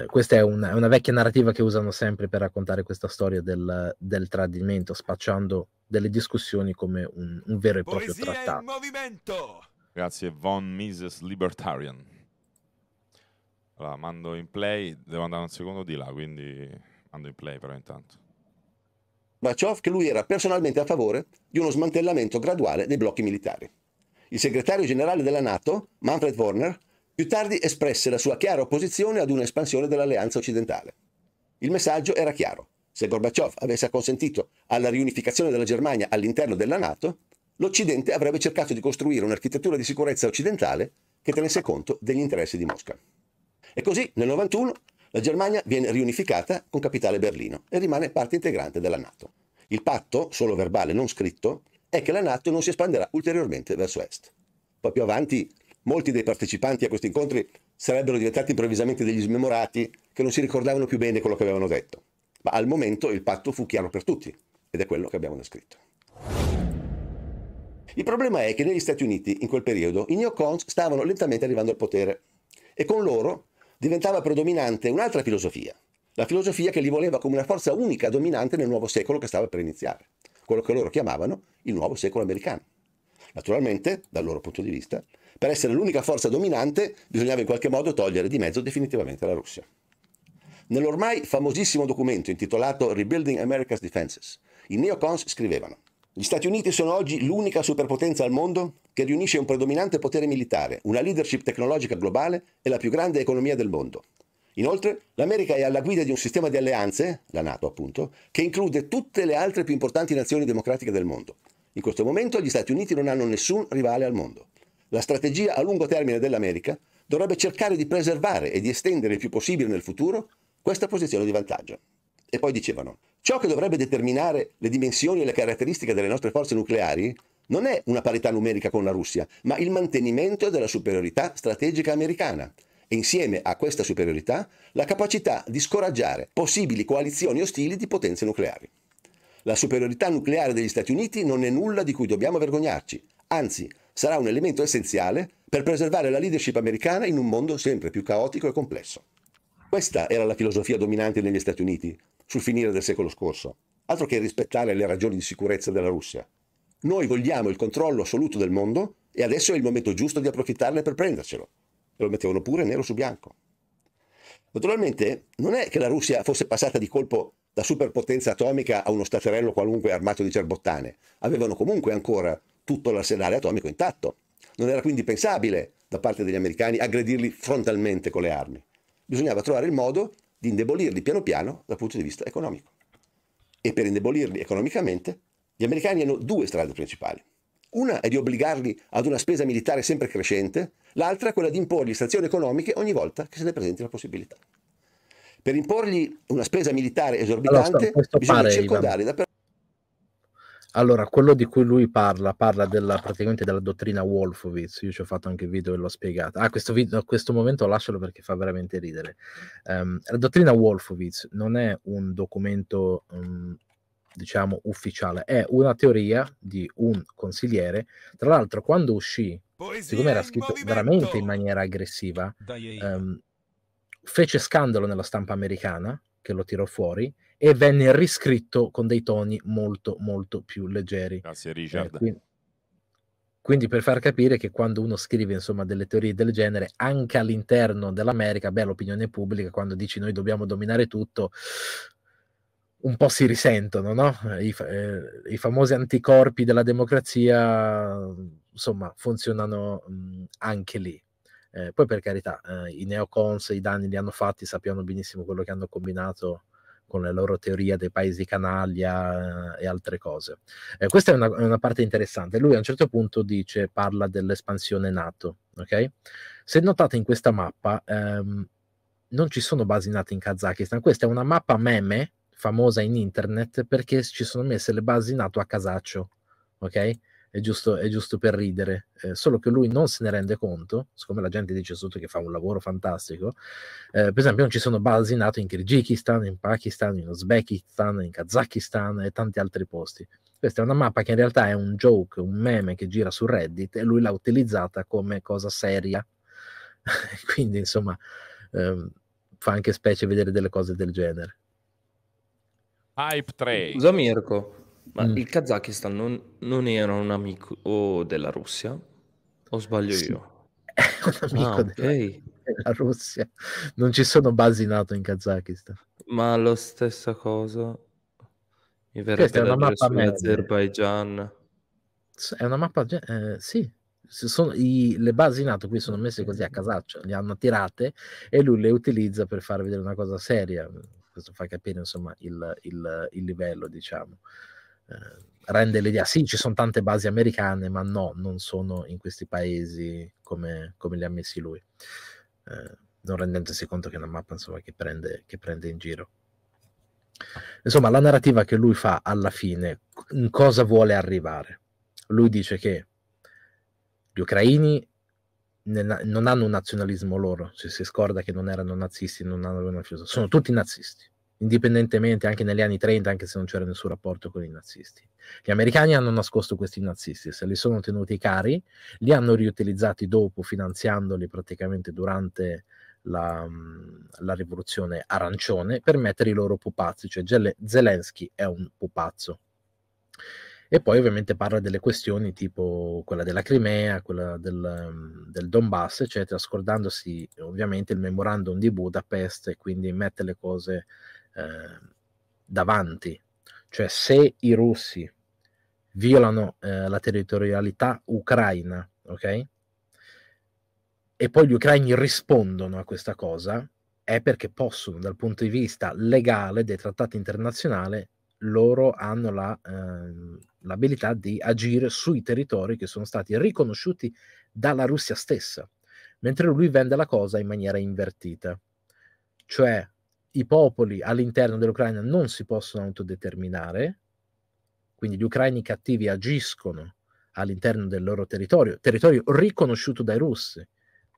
eh, questa è una, una, vecchia narrativa che usano sempre per raccontare questa storia del, del tradimento, spacciando delle discussioni come un, un vero e proprio Poesia trattato. movimento! Grazie, Von Mises Libertarian. Allora, mando in play, devo andare un secondo di là, quindi mando in play però intanto. Baciov che lui era personalmente a favore di uno smantellamento graduale dei blocchi militari. Il segretario generale della Nato, Manfred Warner, più tardi espresse la sua chiara opposizione ad un'espansione dell'alleanza occidentale. Il messaggio era chiaro. Se Gorbaciov avesse acconsentito alla riunificazione della Germania all'interno della Nato, l'Occidente avrebbe cercato di costruire un'architettura di sicurezza occidentale che tenesse conto degli interessi di Mosca. E così, nel 91, la Germania viene riunificata con capitale Berlino e rimane parte integrante della Nato. Il patto, solo verbale non scritto, è che la Nato non si espanderà ulteriormente verso est. Poi più avanti molti dei partecipanti a questi incontri sarebbero diventati improvvisamente degli smemorati che non si ricordavano più bene quello che avevano detto. Ma al momento il patto fu chiaro per tutti ed è quello che abbiamo descritto. Il problema è che negli Stati Uniti in quel periodo i neocons stavano lentamente arrivando al potere e con loro diventava predominante un'altra filosofia, la filosofia che li voleva come una forza unica dominante nel nuovo secolo che stava per iniziare, quello che loro chiamavano il nuovo secolo americano. Naturalmente, dal loro punto di vista, per essere l'unica forza dominante bisognava in qualche modo togliere di mezzo definitivamente la Russia. Nell'ormai famosissimo documento intitolato Rebuilding America's Defenses, i neocons scrivevano gli Stati Uniti sono oggi l'unica superpotenza al mondo che riunisce un predominante potere militare, una leadership tecnologica globale e la più grande economia del mondo. Inoltre, l'America è alla guida di un sistema di alleanze, la NATO appunto, che include tutte le altre più importanti nazioni democratiche del mondo. In questo momento gli Stati Uniti non hanno nessun rivale al mondo. La strategia a lungo termine dell'America dovrebbe cercare di preservare e di estendere il più possibile nel futuro questa posizione di vantaggio. E poi dicevano, ciò che dovrebbe determinare le dimensioni e le caratteristiche delle nostre forze nucleari non è una parità numerica con la Russia, ma il mantenimento della superiorità strategica americana e insieme a questa superiorità la capacità di scoraggiare possibili coalizioni ostili di potenze nucleari. La superiorità nucleare degli Stati Uniti non è nulla di cui dobbiamo vergognarci, anzi sarà un elemento essenziale per preservare la leadership americana in un mondo sempre più caotico e complesso. Questa era la filosofia dominante negli Stati Uniti sul finire del secolo scorso, altro che rispettare le ragioni di sicurezza della Russia. Noi vogliamo il controllo assoluto del mondo e adesso è il momento giusto di approfittarne per prendercelo. E lo mettevano pure nero su bianco. Naturalmente non è che la Russia fosse passata di colpo da superpotenza atomica a uno staterello qualunque armato di cerbottane. Avevano comunque ancora tutto l'arsenale atomico intatto. Non era quindi pensabile da parte degli americani aggredirli frontalmente con le armi. Bisognava trovare il modo di indebolirli piano piano dal punto di vista economico. E per indebolirli economicamente gli americani hanno due strade principali. Una è di obbligarli ad una spesa militare sempre crescente, l'altra è quella di imporgli stazioni economiche ogni volta che se ne presenti la possibilità. Per imporgli una spesa militare esorbitante allora, bisogna circondarli da persone allora, quello di cui lui parla, parla della, praticamente della dottrina Wolfowitz, io ci ho fatto anche il video e l'ho spiegato. Ah, questo video, a questo momento lascialo perché fa veramente ridere. Um, la dottrina Wolfowitz non è un documento, um, diciamo, ufficiale, è una teoria di un consigliere. Tra l'altro, quando uscì, Poesia siccome era scritto in veramente in maniera aggressiva, um, fece scandalo nella stampa americana, che lo tirò fuori, e venne riscritto con dei toni molto molto più leggeri. Grazie eh, Richard. Eh, quindi, quindi, per far capire che quando uno scrive insomma delle teorie del genere anche all'interno dell'America, beh l'opinione pubblica quando dici noi dobbiamo dominare tutto un po' si risentono, no? I, eh, i famosi anticorpi della democrazia insomma funzionano mh, anche lì. Eh, poi per carità, eh, i neocons i danni li hanno fatti, sappiamo benissimo quello che hanno combinato con la loro teoria dei paesi canaglia eh, e altre cose. Eh, questa è una, una, parte interessante. Lui a un certo punto dice, parla dell'espansione NATO. Okay? Se notate in questa mappa, ehm, non ci sono basi NATO in Kazakistan. Questa è una mappa meme famosa in internet perché ci sono messe le basi NATO a casaccio. Okay? è giusto, è giusto per ridere, eh, solo che lui non se ne rende conto, siccome la gente dice sotto che fa un lavoro fantastico, eh, per esempio non ci sono balzi nati in Kirghizistan, in Pakistan, in Uzbekistan, in Kazakistan e tanti altri posti. Questa è una mappa che in realtà è un joke, un meme che gira su Reddit e lui l'ha utilizzata come cosa seria. [LAUGHS] Quindi insomma ehm, fa anche specie vedere delle cose del genere. Hype 3. Scusa Mirko, ma mm. il Kazakistan non, non, era un amico della Russia? O sbaglio sì. io? [LAUGHS] un ah, amico ah, della, okay. della, Russia. Non ci sono basi NATO in Kazakistan. Ma la stessa cosa mi verrebbe da dire sull'Azerbaijan. È una mappa... Eh, sì, i, le basi NATO qui sono messe così a casaccio, le hanno tirate e lui le utilizza per far vedere una cosa seria. Questo fa capire insomma il, il, il livello, diciamo. Ehm, rende l'idea, sì, ci sono tante basi americane, ma no, non sono in questi paesi come, come li ha messi lui, eh, non rendendosi conto che è una mappa insomma, che, prende, che prende in giro. Insomma, la narrativa che lui fa alla fine, in cosa vuole arrivare? Lui dice che gli ucraini non hanno un nazionalismo loro, cioè si scorda che non erano nazisti, non hanno nazisti, sono tutti nazisti indipendentemente anche negli anni 30, anche se non c'era nessun rapporto con i nazisti. Gli americani hanno nascosto questi nazisti, se li sono tenuti cari, li hanno riutilizzati dopo, finanziandoli praticamente durante la, la rivoluzione arancione, per mettere i loro pupazzi, cioè Zelensky è un pupazzo. E poi ovviamente parla delle questioni tipo quella della Crimea, quella del, del Donbass, eccetera, scordandosi ovviamente il memorandum di Budapest e quindi mette le cose Ehm, davanti. Cioè se i russi violano eh, la territorialità ucraina, ok? E poi gli ucraini rispondono a questa cosa, è perché possono, dal punto di vista legale dei trattati internazionali, loro hanno la, eh, l'abilità di agire sui territori che sono stati riconosciuti dalla Russia stessa, mentre lui vende la cosa in maniera invertita. Cioè i popoli all'interno dell'Ucraina non si possono autodeterminare, quindi gli ucraini cattivi agiscono all'interno del loro territorio, territorio riconosciuto dai russi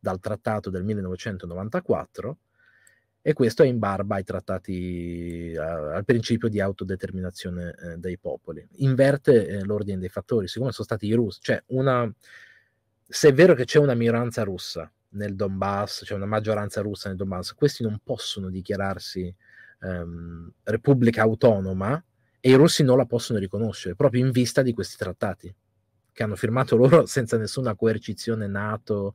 dal trattato del 1994 e questo è in barba ai trattati, al principio di autodeterminazione eh, dei popoli. Inverte eh, l'ordine dei fattori, siccome sono stati i russi, cioè una, se è vero che c'è una minoranza russa nel Donbass, cioè una maggioranza russa nel Donbass, questi non possono dichiararsi ehm, repubblica autonoma e i russi non la possono riconoscere, proprio in vista di questi trattati che hanno firmato loro [LAUGHS] senza nessuna coercizione NATO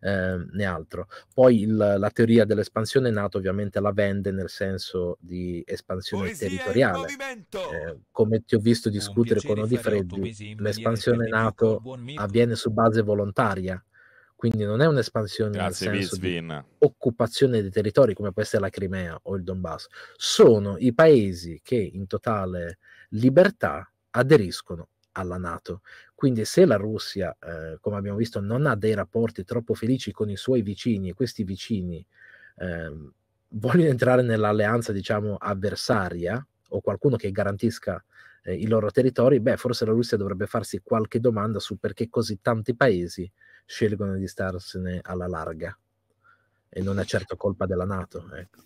eh, né altro. Poi il, la teoria dell'espansione NATO ovviamente la vende nel senso di espansione Poesia territoriale. Eh, come ti ho visto discutere con Odifreddi, l'espansione NATO avviene su base volontaria, quindi non è un'espansione Grazie, nel senso di occupazione dei territori come può essere la Crimea o il Donbass. Sono i paesi che in totale libertà aderiscono alla Nato. Quindi se la Russia, eh, come abbiamo visto, non ha dei rapporti troppo felici con i suoi vicini e questi vicini eh, vogliono entrare nell'alleanza, diciamo, avversaria o qualcuno che garantisca eh, i loro territori, beh, forse la Russia dovrebbe farsi qualche domanda su perché così tanti paesi scelgono di starsene alla larga. E non è certo colpa della Nato. Ecco.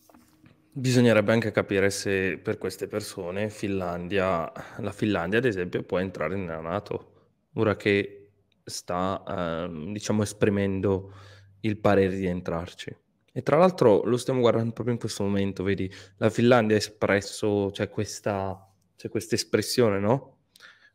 Bisognerebbe anche capire se per queste persone Finlandia, la Finlandia, ad esempio, può entrare nella Nato, ora che sta, eh, diciamo, esprimendo il parere di entrarci. E tra l'altro lo stiamo guardando proprio in questo momento, vedi, la Finlandia ha espresso, cioè questa c'è questa espressione, no?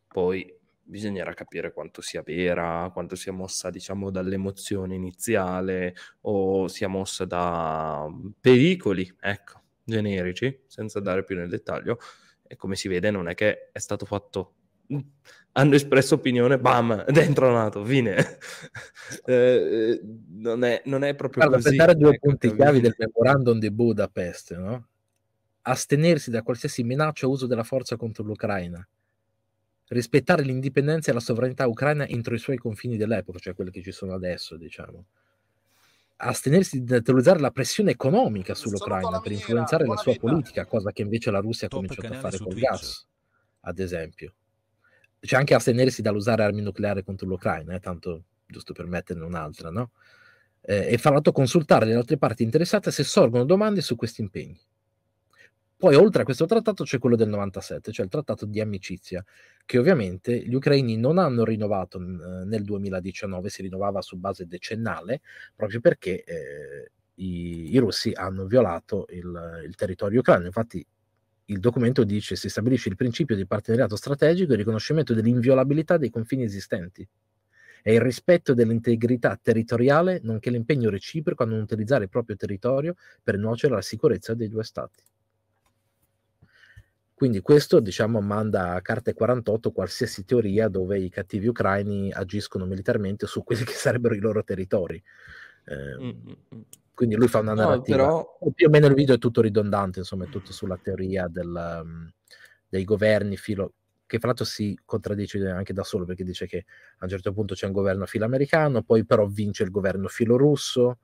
Poi bisognerà capire quanto sia vera, quanto sia mossa, diciamo, dall'emozione iniziale o sia mossa da mm, pericoli, ecco, generici, senza andare più nel dettaglio. E come si vede, non è che è stato fatto mm, hanno espresso opinione, bam, [LAUGHS] dentro nato, fine. [LAUGHS] Eh, eh, non, è, non, è, proprio Guarda, così. Per dare due eh, punti chiavi del memorandum di Budapest, no? astenersi da qualsiasi minaccia o uso della forza contro l'Ucraina, rispettare l'indipendenza e la sovranità ucraina entro i suoi confini dell'epoca, cioè quelli che ci sono adesso, diciamo. Astenersi da utilizzare la pressione economica sull'Ucraina per influenzare la sua politica, cosa che invece la Russia ha cominciato a fare col Twitch. gas, ad esempio. Cioè anche astenersi dall'usare armi nucleari contro l'Ucraina, eh, tanto giusto per metterne un'altra, no? Eh, e fra l'altro consultare le altre parti interessate se sorgono domande su questi impegni. Poi oltre a questo trattato c'è quello del 97, cioè il trattato di amicizia, che ovviamente gli ucraini non hanno rinnovato eh, nel 2019, si rinnovava su base decennale, proprio perché eh, i, i, russi hanno violato il, il territorio ucraino. Infatti il documento dice si stabilisce il principio di partenariato strategico e il riconoscimento dell'inviolabilità dei confini esistenti e il rispetto dell'integrità territoriale, nonché l'impegno reciproco a non utilizzare il proprio territorio per nuocere alla sicurezza dei due stati. Quindi questo diciamo, manda a carte 48 qualsiasi teoria dove i cattivi ucraini agiscono militarmente su quelli [LAUGHS] che sarebbero i loro territori. Eh, Quindi lui fa una narrativa. No, però... Più o meno il video è tutto ridondante, insomma, è tutto sulla teoria del, um, dei governi filo, che fra l'altro si contraddice anche da solo perché dice che a un certo punto c'è un governo filoamericano, poi però vince il governo filorusso.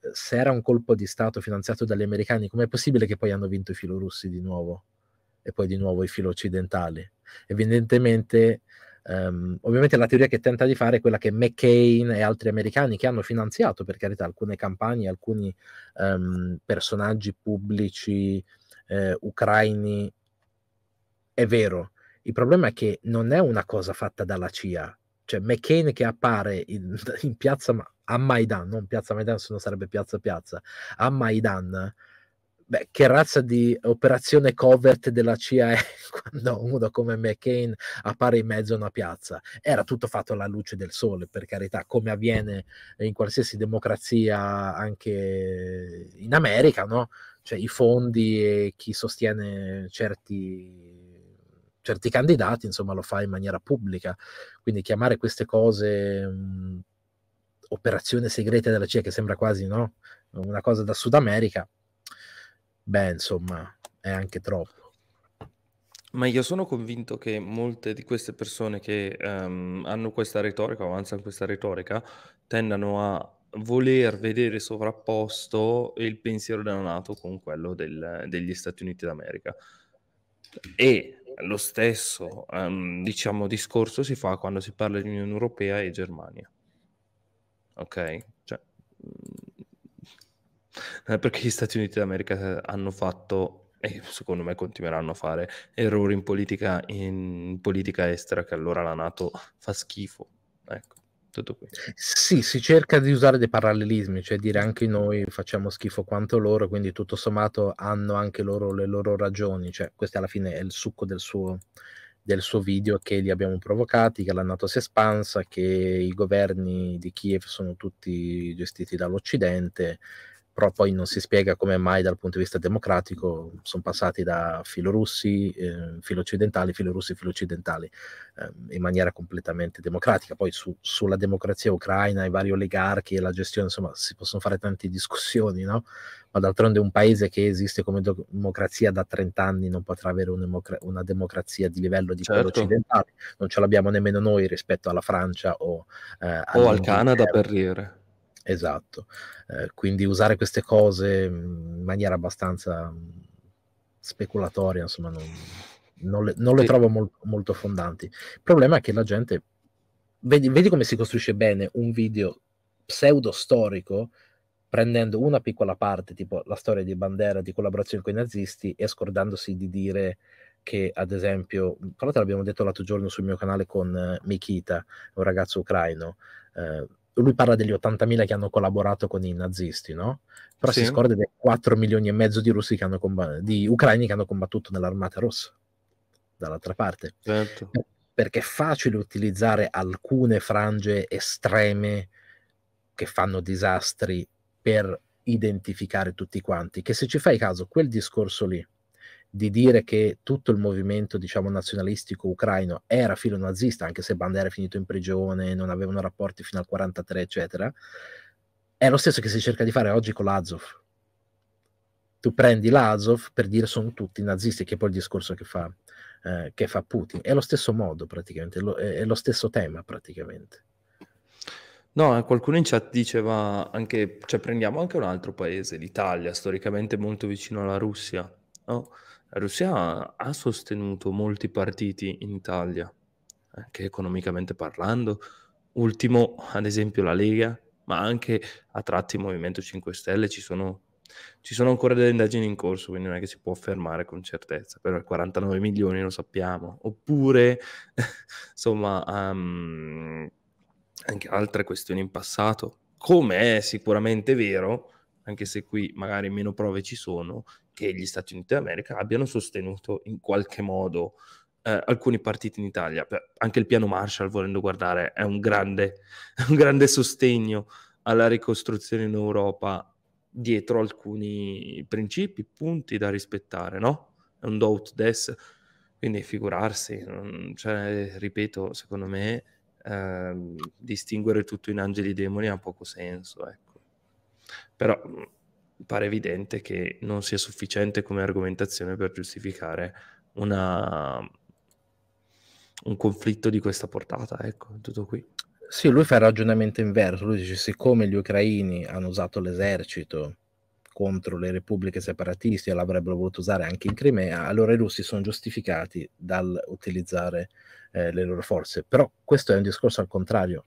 Eh, se era un colpo di Stato finanziato dagli americani, com'è possibile che poi hanno vinto i filorussi di nuovo? e poi di nuovo i filo occidentali. Evidentemente, um, ovviamente la teoria che tenta di fare è quella che McCain e altri americani che hanno finanziato, per carità, alcune campagne, alcuni um, personaggi pubblici eh, ucraini, è vero. Il problema è che non è una cosa fatta dalla CIA, cioè McCain che appare in, [LAUGHS] in piazza a Maidan, non piazza Maidan, se no sarebbe piazza piazza, a Maidan beh, che razza di operazione covert della CIA è [LAUGHS] quando uno come McCain appare in mezzo a una piazza? Era tutto fatto alla luce del sole, per carità, come avviene in qualsiasi democrazia anche in America, no? Cioè i fondi e chi sostiene certi certi candidati, insomma, lo fa in maniera pubblica. Quindi chiamare queste cose mh, operazione segreta della CIA, che sembra quasi no? una cosa da Sud America, beh, insomma, è anche troppo. Ma io sono convinto che molte di queste persone che um, hanno questa retorica avanzano questa retorica tendano a voler vedere sovrapposto il pensiero della Nato con quello del, degli Stati Uniti d'America. E lo stesso um, diciamo, discorso si fa quando si parla di Unione Europea e Germania. Ok? Cioè, eh, perché gli Stati Uniti d'America eh, hanno fatto e secondo me continueranno a fare errori in politica, in politica estera che allora la Nato fa schifo. Ecco. Tutto qui. Sì, si cerca di usare dei parallelismi, cioè dire anche noi facciamo schifo quanto loro, quindi tutto sommato hanno anche loro le loro ragioni, cioè questo alla fine è il succo del suo, del suo video che li abbiamo provocati, che la Nato si è espansa, che i governi di Kiev sono tutti gestiti dall'Occidente però poi non si spiega come mai dal punto di vista democratico sono passati da filorussi, eh, filooccidentali, filorussi, filooccidentali, eh, in maniera completamente democratica. Poi su, sulla democrazia ucraina, i vari oligarchi e la gestione, insomma, si possono fare tante [LAUGHS] discussioni, no? Ma d'altronde un paese che esiste come democrazia da 30 anni non potrà avere una democrazia di livello di certo. quello occidentale, non ce l'abbiamo nemmeno noi rispetto alla Francia o, eh, o al Canada per dire Esatto, eh, quindi usare queste cose mm, in maniera abbastanza mm, speculatoria, insomma, non, non le, non le sì. trovo mol, molto fondanti. Il problema è che la gente, vedi, vedi come si costruisce bene un video pseudo storico prendendo una piccola parte, tipo la storia di Bandera, di collaborazione con i nazisti, e scordandosi di dire che, ad esempio, mm, tra l'abbiamo detto l'altro giorno sul mio canale con eh, Mikita, un ragazzo ucraino, eh, lui parla degli 80.000 che hanno collaborato con i nazisti, no? Però sì. si scorda dei 4 milioni e mezzo di, russi che hanno comb- di ucraini che hanno combattuto nell'armata rossa, dall'altra parte. Certo. Perché è facile utilizzare alcune frange estreme che fanno disastri per identificare tutti quanti, che se ci fai caso, quel discorso lì di dire che tutto il movimento diciamo, nazionalistico ucraino era filo nazista, anche se Bandera è finito in prigione, non avevano rapporti fino al 43, eccetera, è lo stesso che si cerca di fare oggi con l'Azov. Tu prendi l'Azov per dire sono tutti nazisti, che è poi il discorso che fa, eh, che fa Putin. È lo stesso modo praticamente, lo, è, è lo stesso tema praticamente. No, eh, qualcuno in chat diceva anche, cioè prendiamo anche un altro paese, l'Italia, storicamente molto vicino alla Russia, no? la Russia ha sostenuto molti partiti in Italia, anche eh, economicamente parlando, ultimo ad esempio la Lega, ma anche a tratti il Movimento 5 Stelle ci sono, ci sono, ancora delle indagini in corso, quindi non è che si può affermare con certezza, però 49 milioni lo sappiamo, oppure [LAUGHS] insomma um, anche altre questioni in passato, come è sicuramente vero anche se qui magari meno prove ci sono, che gli Stati Uniti d'America abbiano sostenuto in qualche modo eh, alcuni partiti in Italia. Anche il piano Marshall, volendo guardare, è un grande, [LAUGHS] un grande sostegno alla ricostruzione in Europa dietro alcuni principi, punti da rispettare, no? È un do ut des, quindi figurarsi, cioè, ripeto, secondo me eh, distinguere tutto in angeli e demoni ha poco senso, ecco. Però pare evidente che non sia sufficiente come argomentazione per giustificare una, un conflitto di questa portata, ecco, tutto qui. Sì, lui fa il ragionamento inverso, lui dice siccome gli ucraini hanno usato l'esercito contro le repubbliche separatiste e l'avrebbero voluto usare anche in Crimea, allora i russi sono giustificati dall'utilizzare eh, le loro forze. Però questo è un discorso al contrario.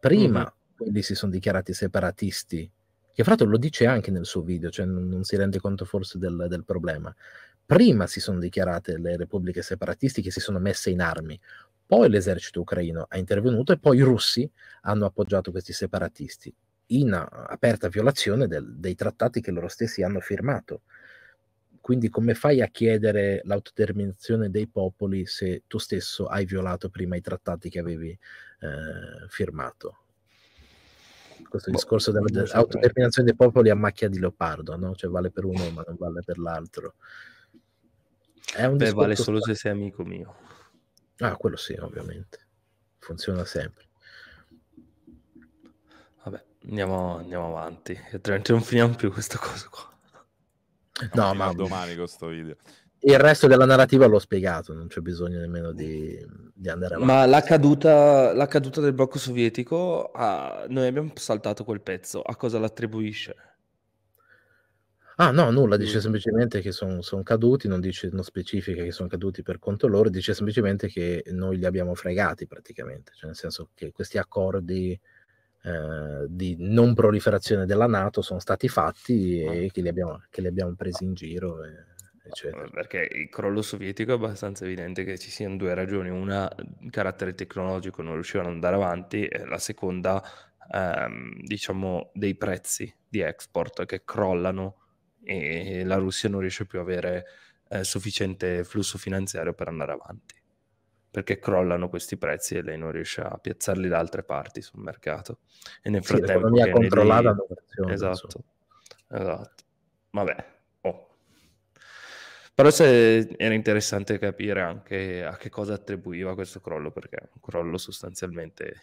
Prima mm-hmm. quelli si sono dichiarati separatisti che fra l'altro lo dice anche nel suo video, cioè non, non si rende conto forse del, del, problema. Prima si sono dichiarate le repubbliche separatiste che si sono messe in armi, poi l'esercito ucraino ha intervenuto e poi i russi hanno appoggiato questi separatisti in eh, aperta violazione del, dei trattati che loro stessi hanno firmato. Quindi come fai a chiedere l'autodeterminazione dei popoli se tu stesso hai violato prima i trattati che avevi eh, firmato? questo boh, discorso boh, dell'autodeterminazione dei popoli a macchia di leopardo, no? cioè vale per uno ma non vale per l'altro. È un Beh, vale solo sta... se sei amico mio. Ah, quello sì, ovviamente. Funziona sempre. Vabbè, andiamo, andiamo avanti, altrimenti non finiamo più questa cosa qua. No, no ma domani questo video il resto della narrativa l'ho spiegato, non c'è bisogno nemmeno di, di andare avanti. Ma la caduta, la caduta del blocco sovietico, ah, noi abbiamo saltato quel pezzo, a cosa l'attribuisce? Ah no, nulla, dice semplicemente che sono son caduti, non, dice, non specifica che sono caduti per conto loro, dice semplicemente che noi li abbiamo fregati praticamente, cioè nel senso che questi accordi eh, di non proliferazione della Nato sono stati fatti ah. e che li abbiamo, che li abbiamo presi in giro. E eccetera. Eh, perché il crollo sovietico è abbastanza evidente che ci siano due ragioni, una carattere tecnologico, non riuscivano ad andare avanti, e la seconda ehm, diciamo dei prezzi di export che crollano e la Russia non riesce più a avere eh, sufficiente flusso finanziario per andare avanti perché crollano questi prezzi e lei non riesce a piazzarli da altre parti sul mercato. E nel frattempo... l'economia controllata... Lei... Esatto, insomma. esatto. esatto. Vabbè, però se, era interessante capire anche a che cosa attribuiva questo crollo, perché è un crollo sostanzialmente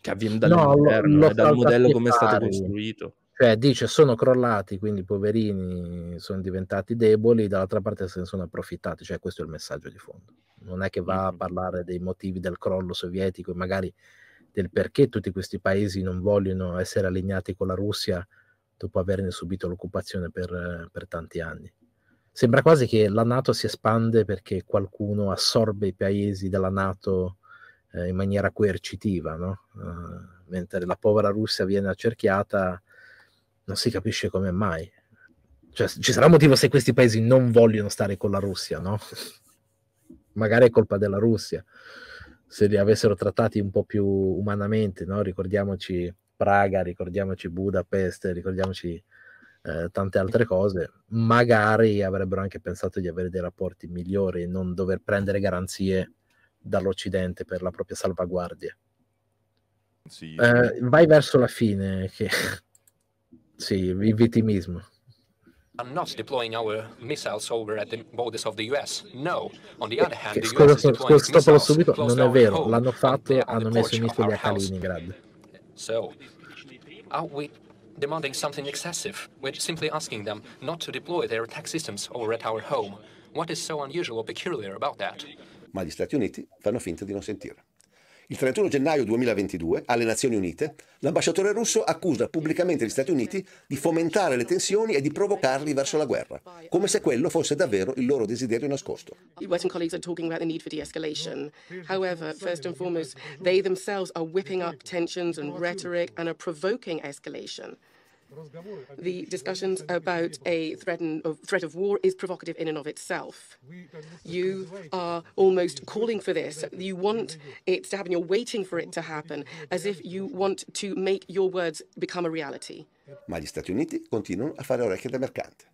che avviene dall'interno, no, lo, dal modello come è stato costruito. Cioè, dice sono crollati, quindi i poverini sono diventati deboli, dall'altra parte se ne sono approfittati, cioè questo è il messaggio di fondo. Non è che va a mhm. parlare dei motivi del crollo sovietico e magari del perché tutti questi paesi non vogliono essere allineati con la Russia dopo averne subito l'occupazione per, per tanti anni. Sembra quasi che la Nato si espande perché qualcuno assorbe i paesi della Nato eh, in maniera coercitiva, no? uh, mentre la povera Russia viene accerchiata, non si capisce come mai. Cioè, ci sarà motivo se questi paesi non vogliono stare con la Russia, no? [LAUGHS] Magari è colpa della Russia. Se li avessero trattati un po' più umanamente, no? Ricordiamoci Praga, ricordiamoci Budapest, ricordiamoci eh, tante altre cose, magari avrebbero anche pensato di avere dei rapporti migliori e non dover prendere garanzie dall'Occidente per la propria salvaguardia. Sì. Eh, vai verso la fine, che... [LAUGHS] sì, il vittimismo. I'm not deploying our missiles over at the borders of the US. No. On the eh, other hand, the scusa, US scusa, scusa, subito, non è vero, l'hanno fatto, hanno messo i missili a Kaliningrad. So, are we demanding something excessive. We're simply asking them not to deploy their attack systems over at our home. What is so unusual or peculiar about that? Ma gli Stati Uniti fanno finta di non sentire. Il 31 gennaio 2022, alle Nazioni Unite, l'ambasciatore russo accusa pubblicamente gli Stati Uniti di fomentare le tensioni e di provocarli verso la guerra, come se quello fosse davvero il loro desiderio nascosto. I Western colleagues are talking about the need for de-escalation. However, first and foremost, they themselves are whipping up tensions and rhetoric and are provoking escalation. The discussions about a threat of, threat of war is provocative in and of itself. You are almost calling for this. You want it to happen. You're waiting for it to happen, as if you want to make your words become a reality. Ma gli Stati Uniti continuano a fare orecchie da mercante.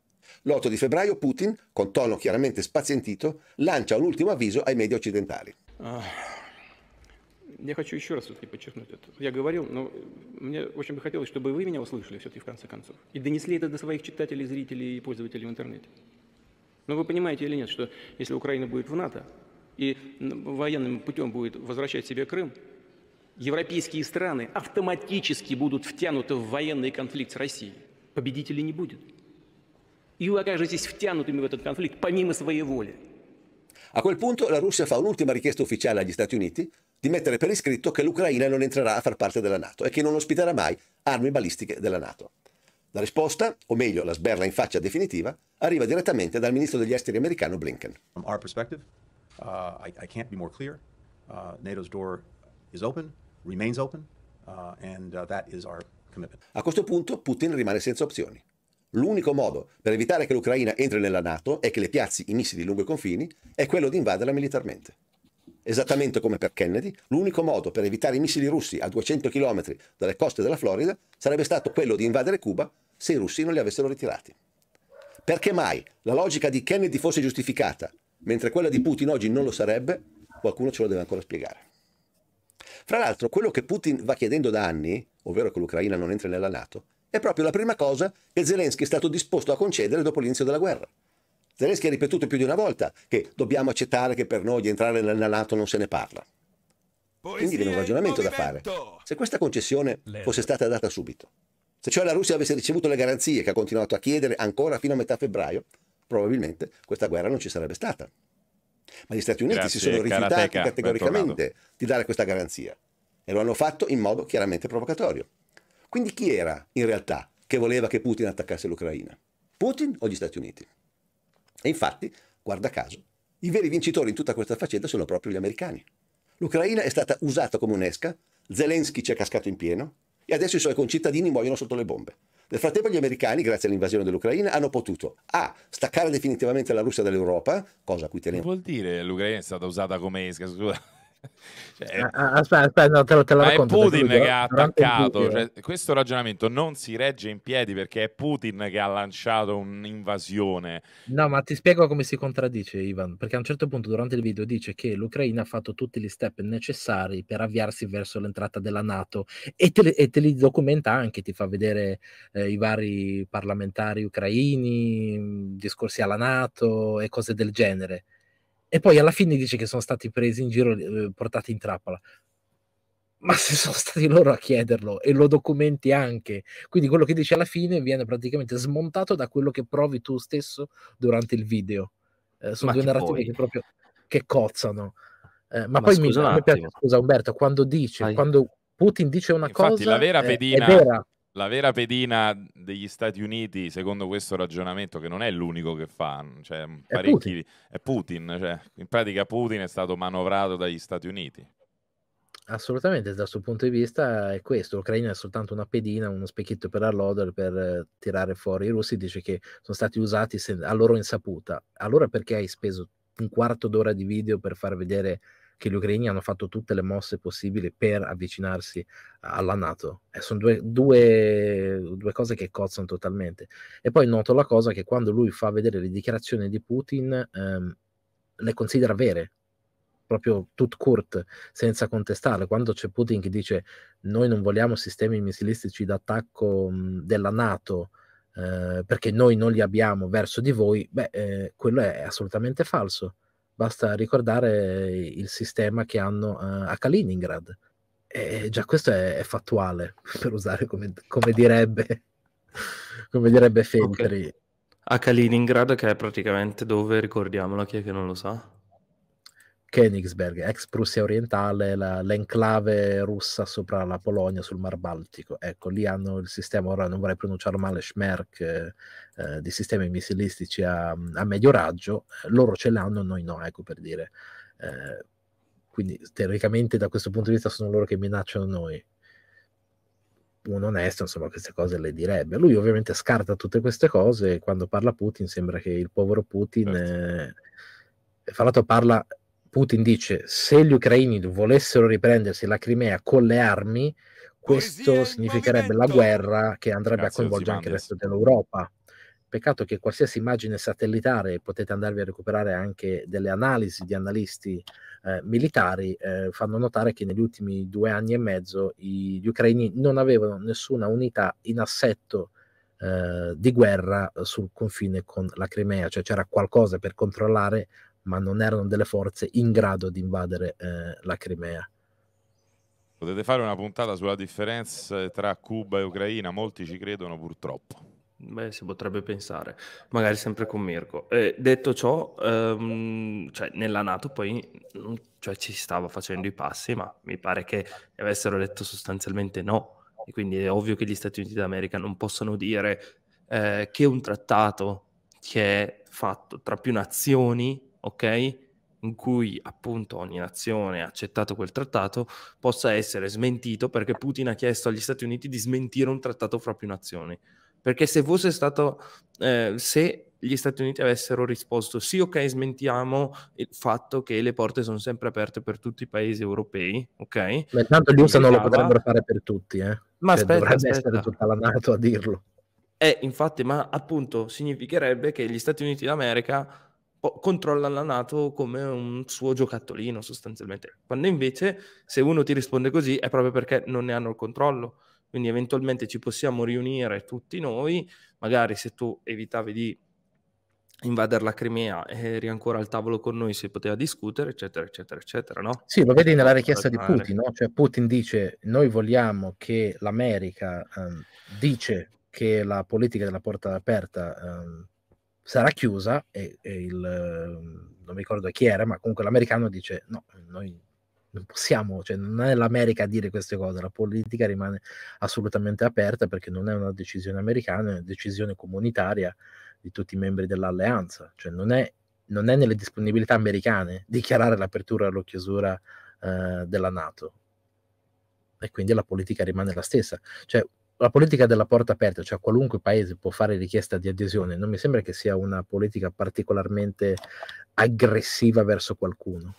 L'8 di febbraio Putin, con tono chiaramente spazientito, lancia un ultimo avviso ai media occidentali. Uh. я хочу еще раз все-таки подчеркнуть это. Я говорил, но мне очень бы хотелось, чтобы вы меня услышали все-таки в конце концов. И донесли это до своих читателей, зрителей и пользователей в интернете. Но вы понимаете или нет, что если Украина будет в НАТО и военным путем будет возвращать себе Крым, европейские страны автоматически будут втянуты в военный конфликт с Россией. Победителей не будет. И вы окажетесь втянутыми в этот конфликт помимо своей воли. А quel пункт? la Russia fa un'ultima richiesta ufficiale agli Stati Uniti di mettere per iscritto che l'Ucraina non entrerà a far parte della Nato e che non ospiterà mai armi balistiche della Nato. La risposta, o meglio la sberla in faccia definitiva, arriva direttamente dal ministro degli esteri americano Blinken. From our perspective, uh, I, I can't be more clear. Uh, NATO's door is open, remains open, uh, and uh, that is our commitment. A questo punto Putin rimane senza opzioni. L'unico modo per evitare che l'Ucraina entri nella NATO e che le piazzi i missili lungo i confini è quello di invaderla militarmente. Esattamente come per Kennedy, l'unico modo per evitare i missili russi a 200 km dalle coste della Florida sarebbe stato quello di invadere Cuba se i russi non li avessero ritirati. Perché mai la logica di Kennedy fosse giustificata, mentre quella di Putin oggi non lo sarebbe, qualcuno ce lo deve ancora spiegare. Fra l'altro, quello che Putin va chiedendo da anni, ovvero che l'Ucraina non entri nella Nato, è proprio la prima cosa che Zelensky è stato disposto a concedere dopo l'inizio della guerra. Zelensky ha ripetuto più di una volta che dobbiamo accettare che per noi di entrare nella Nato non se ne parla. Quindi viene un ragionamento da fare. Se questa concessione fosse stata data subito, se cioè la Russia avesse ricevuto le garanzie che ha continuato a chiedere ancora fino a metà febbraio, probabilmente questa guerra non ci sarebbe stata. Ma gli Stati Uniti Grazie, si sono rifiutati karateka, categoricamente di dare questa garanzia e lo hanno fatto in modo chiaramente provocatorio. Quindi chi era in realtà che voleva che Putin attaccasse l'Ucraina? Putin o gli Stati Uniti? E infatti, guarda caso, i veri vincitori in tutta questa faccenda sono proprio gli americani. L'Ucraina è stata usata come un'esca, Zelensky ci è cascato in pieno e adesso i suoi concittadini muoiono sotto le bombe. Nel frattempo gli americani, grazie all'invasione dell'Ucraina, hanno potuto A. staccare definitivamente la Russia dall'Europa, cosa a cui teniamo. Che vuol dire l'Ucraina è stata usata come esca? Scusa cioè, eh, eh, aspetta, aspetta, no, te, lo, te lo è Putin che eh. ha attaccato. Cioè, questo ragionamento non si regge in piedi perché è Putin che ha lanciato un'invasione. No, ma ti spiego come si contraddice, Ivan. Perché a un certo punto durante il video dice che l'Ucraina ha fatto tutti gli step necessari per avviarsi verso l'entrata della NATO e te, e te li documenta anche, ti fa vedere eh, i vari parlamentari ucraini, discorsi alla NATO e cose del genere e poi alla fine dice che sono stati presi in giro, eh, portati in trappola. Ma se sono stati loro a chiederlo e lo documenti anche, quindi quello che dice alla fine viene praticamente smontato da quello che provi tu stesso durante il video. Eh, sono ma due narrative poi... che proprio che cozzano. Eh, ma, ah, ma, poi scusa mi, mi piace, scusa Umberto, quando dice, Hai... quando Putin dice una Infatti, cosa. La vera pedina, è, è vera. La vera pedina degli Stati Uniti, secondo questo ragionamento, che non è l'unico che fa, cioè, parecchi, è Putin, è Putin cioè, in pratica Putin è stato manovrato dagli Stati Uniti. Assolutamente, dal suo punto di vista è questo, l'Ucraina è soltanto una pedina, uno specchietto per all'odor per eh, tirare fuori i russi, dice che sono stati usati a loro insaputa. Allora perché hai speso un quarto d'ora di video per far vedere che gli ucraini hanno fatto tutte le mosse possibili per avvicinarsi alla Nato. Eh, sono due, due, due, cose che cozzano totalmente. E poi noto la cosa che quando lui fa vedere le dichiarazioni di Putin, ehm, le considera vere, proprio tut court, senza contestarle. Quando c'è Putin che dice noi non vogliamo sistemi missilistici d'attacco mhmm, della Nato, eh, perché noi non li abbiamo verso di voi, beh, eh, quello è assolutamente falso Basta ricordare il sistema che hanno eh, a Kaliningrad. E già questo è, è fattuale, [LAUGHS] per usare come, come direbbe, [LAUGHS] come direbbe Feltri. Okay. A Kaliningrad, che è praticamente dove, ricordiamolo, chi è che non lo sa? Königsberg, ex Prussia orientale, la, l'enclave russa sopra la Polonia sul Mar Baltico. Ecco, lì hanno il sistema, ora non vorrei pronunciarlo male, Schmerk, eh, eh, di sistemi missilistici a, a, medio raggio. Eh, loro ce l'hanno, noi no, ecco per dire. Eh, quindi teoricamente da questo punto di vista sono loro che minacciano noi. Un onesto, insomma, queste cose le direbbe. Lui ovviamente scarta tutte queste cose e quando parla Putin sembra che il povero Putin... Certo. Eh, fra l'altro parla Putin dice se gli ucraini volessero riprendersi la Crimea con le armi, questo significherebbe la guerra che andrebbe Grazie, a coinvolgere anche il resto dell'Europa. Peccato che qualsiasi immagine satellitare, potete andarvi a recuperare anche delle analisi di analisti eh, militari, eh, fanno notare che negli ultimi due anni e mezzo i, gli ucraini non avevano nessuna unità in assetto eh, di guerra sul confine con la Crimea, cioè c'era qualcosa per controllare ma non erano delle forze in grado di invadere eh, la Crimea. Potete fare una puntata sulla differenza tra Cuba e Ucraina, molti ci credono purtroppo. Beh, si potrebbe pensare, magari sempre con Mirko. Eh, detto ciò, ehm, cioè, nella Nato poi mm, cioè, ci stava facendo i passi, ma mi pare che avessero detto sostanzialmente no. E quindi è ovvio che gli Stati Uniti d'America non possono dire eh, che un trattato che è fatto tra più nazioni ok? In cui appunto ogni nazione ha accettato quel trattato possa essere smentito perché Putin ha chiesto agli Stati Uniti di smentire un trattato fra più nazioni. Perché se fosse stato, eh, se gli Stati Uniti avessero risposto sì, ok, smentiamo il fatto che le porte sono sempre aperte per tutti i paesi europei, ok? Ma intanto gli USA non lo potrebbero fare per tutti, eh? Ma cioè, aspetta, dovrebbe aspetta. essere tutta la NATO a dirlo. Eh, infatti, ma appunto significherebbe che gli Stati Uniti d'America controlla la Nato come un suo giocattolino sostanzialmente, quando invece se uno ti risponde così è proprio perché non ne hanno il controllo, quindi eventualmente ci possiamo riunire tutti noi, magari se tu evitavi di invadere la Crimea eri ancora al tavolo con noi si poteva discutere, eccetera, eccetera, eccetera, no? Sì, lo vedi nella richiesta di Putin, no? Cioè Putin dice noi vogliamo che l'America ehm, dice che la politica della porta aperta ehm, sarà chiusa e, e il, ehm, non mi ricordo chi era, ma comunque l'americano dice no, noi non possiamo, cioè non è l'America a dire queste cose, la politica rimane assolutamente aperta perché non è una decisione americana, è una decisione comunitaria di tutti i membri dell'alleanza, cioè non è, non è nelle disponibilità americane dichiarare l'apertura o chiusura eh, della Nato e quindi la politica rimane la stessa, cioè la politica della porta aperta, cioè qualunque paese può fare richiesta di adesione, non mi sembra che sia una politica particolarmente aggressiva verso qualcuno.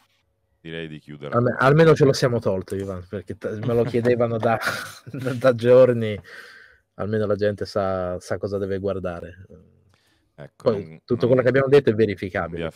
Direi di chiudere. Alme- almeno ce lo siamo tolto, Ivan, perché t- me lo chiedevano da, [LAUGHS] da, giorni, almeno la gente sa, sa cosa deve guardare. Ecco, Poi, tutto quello che abbiamo detto è verificabile.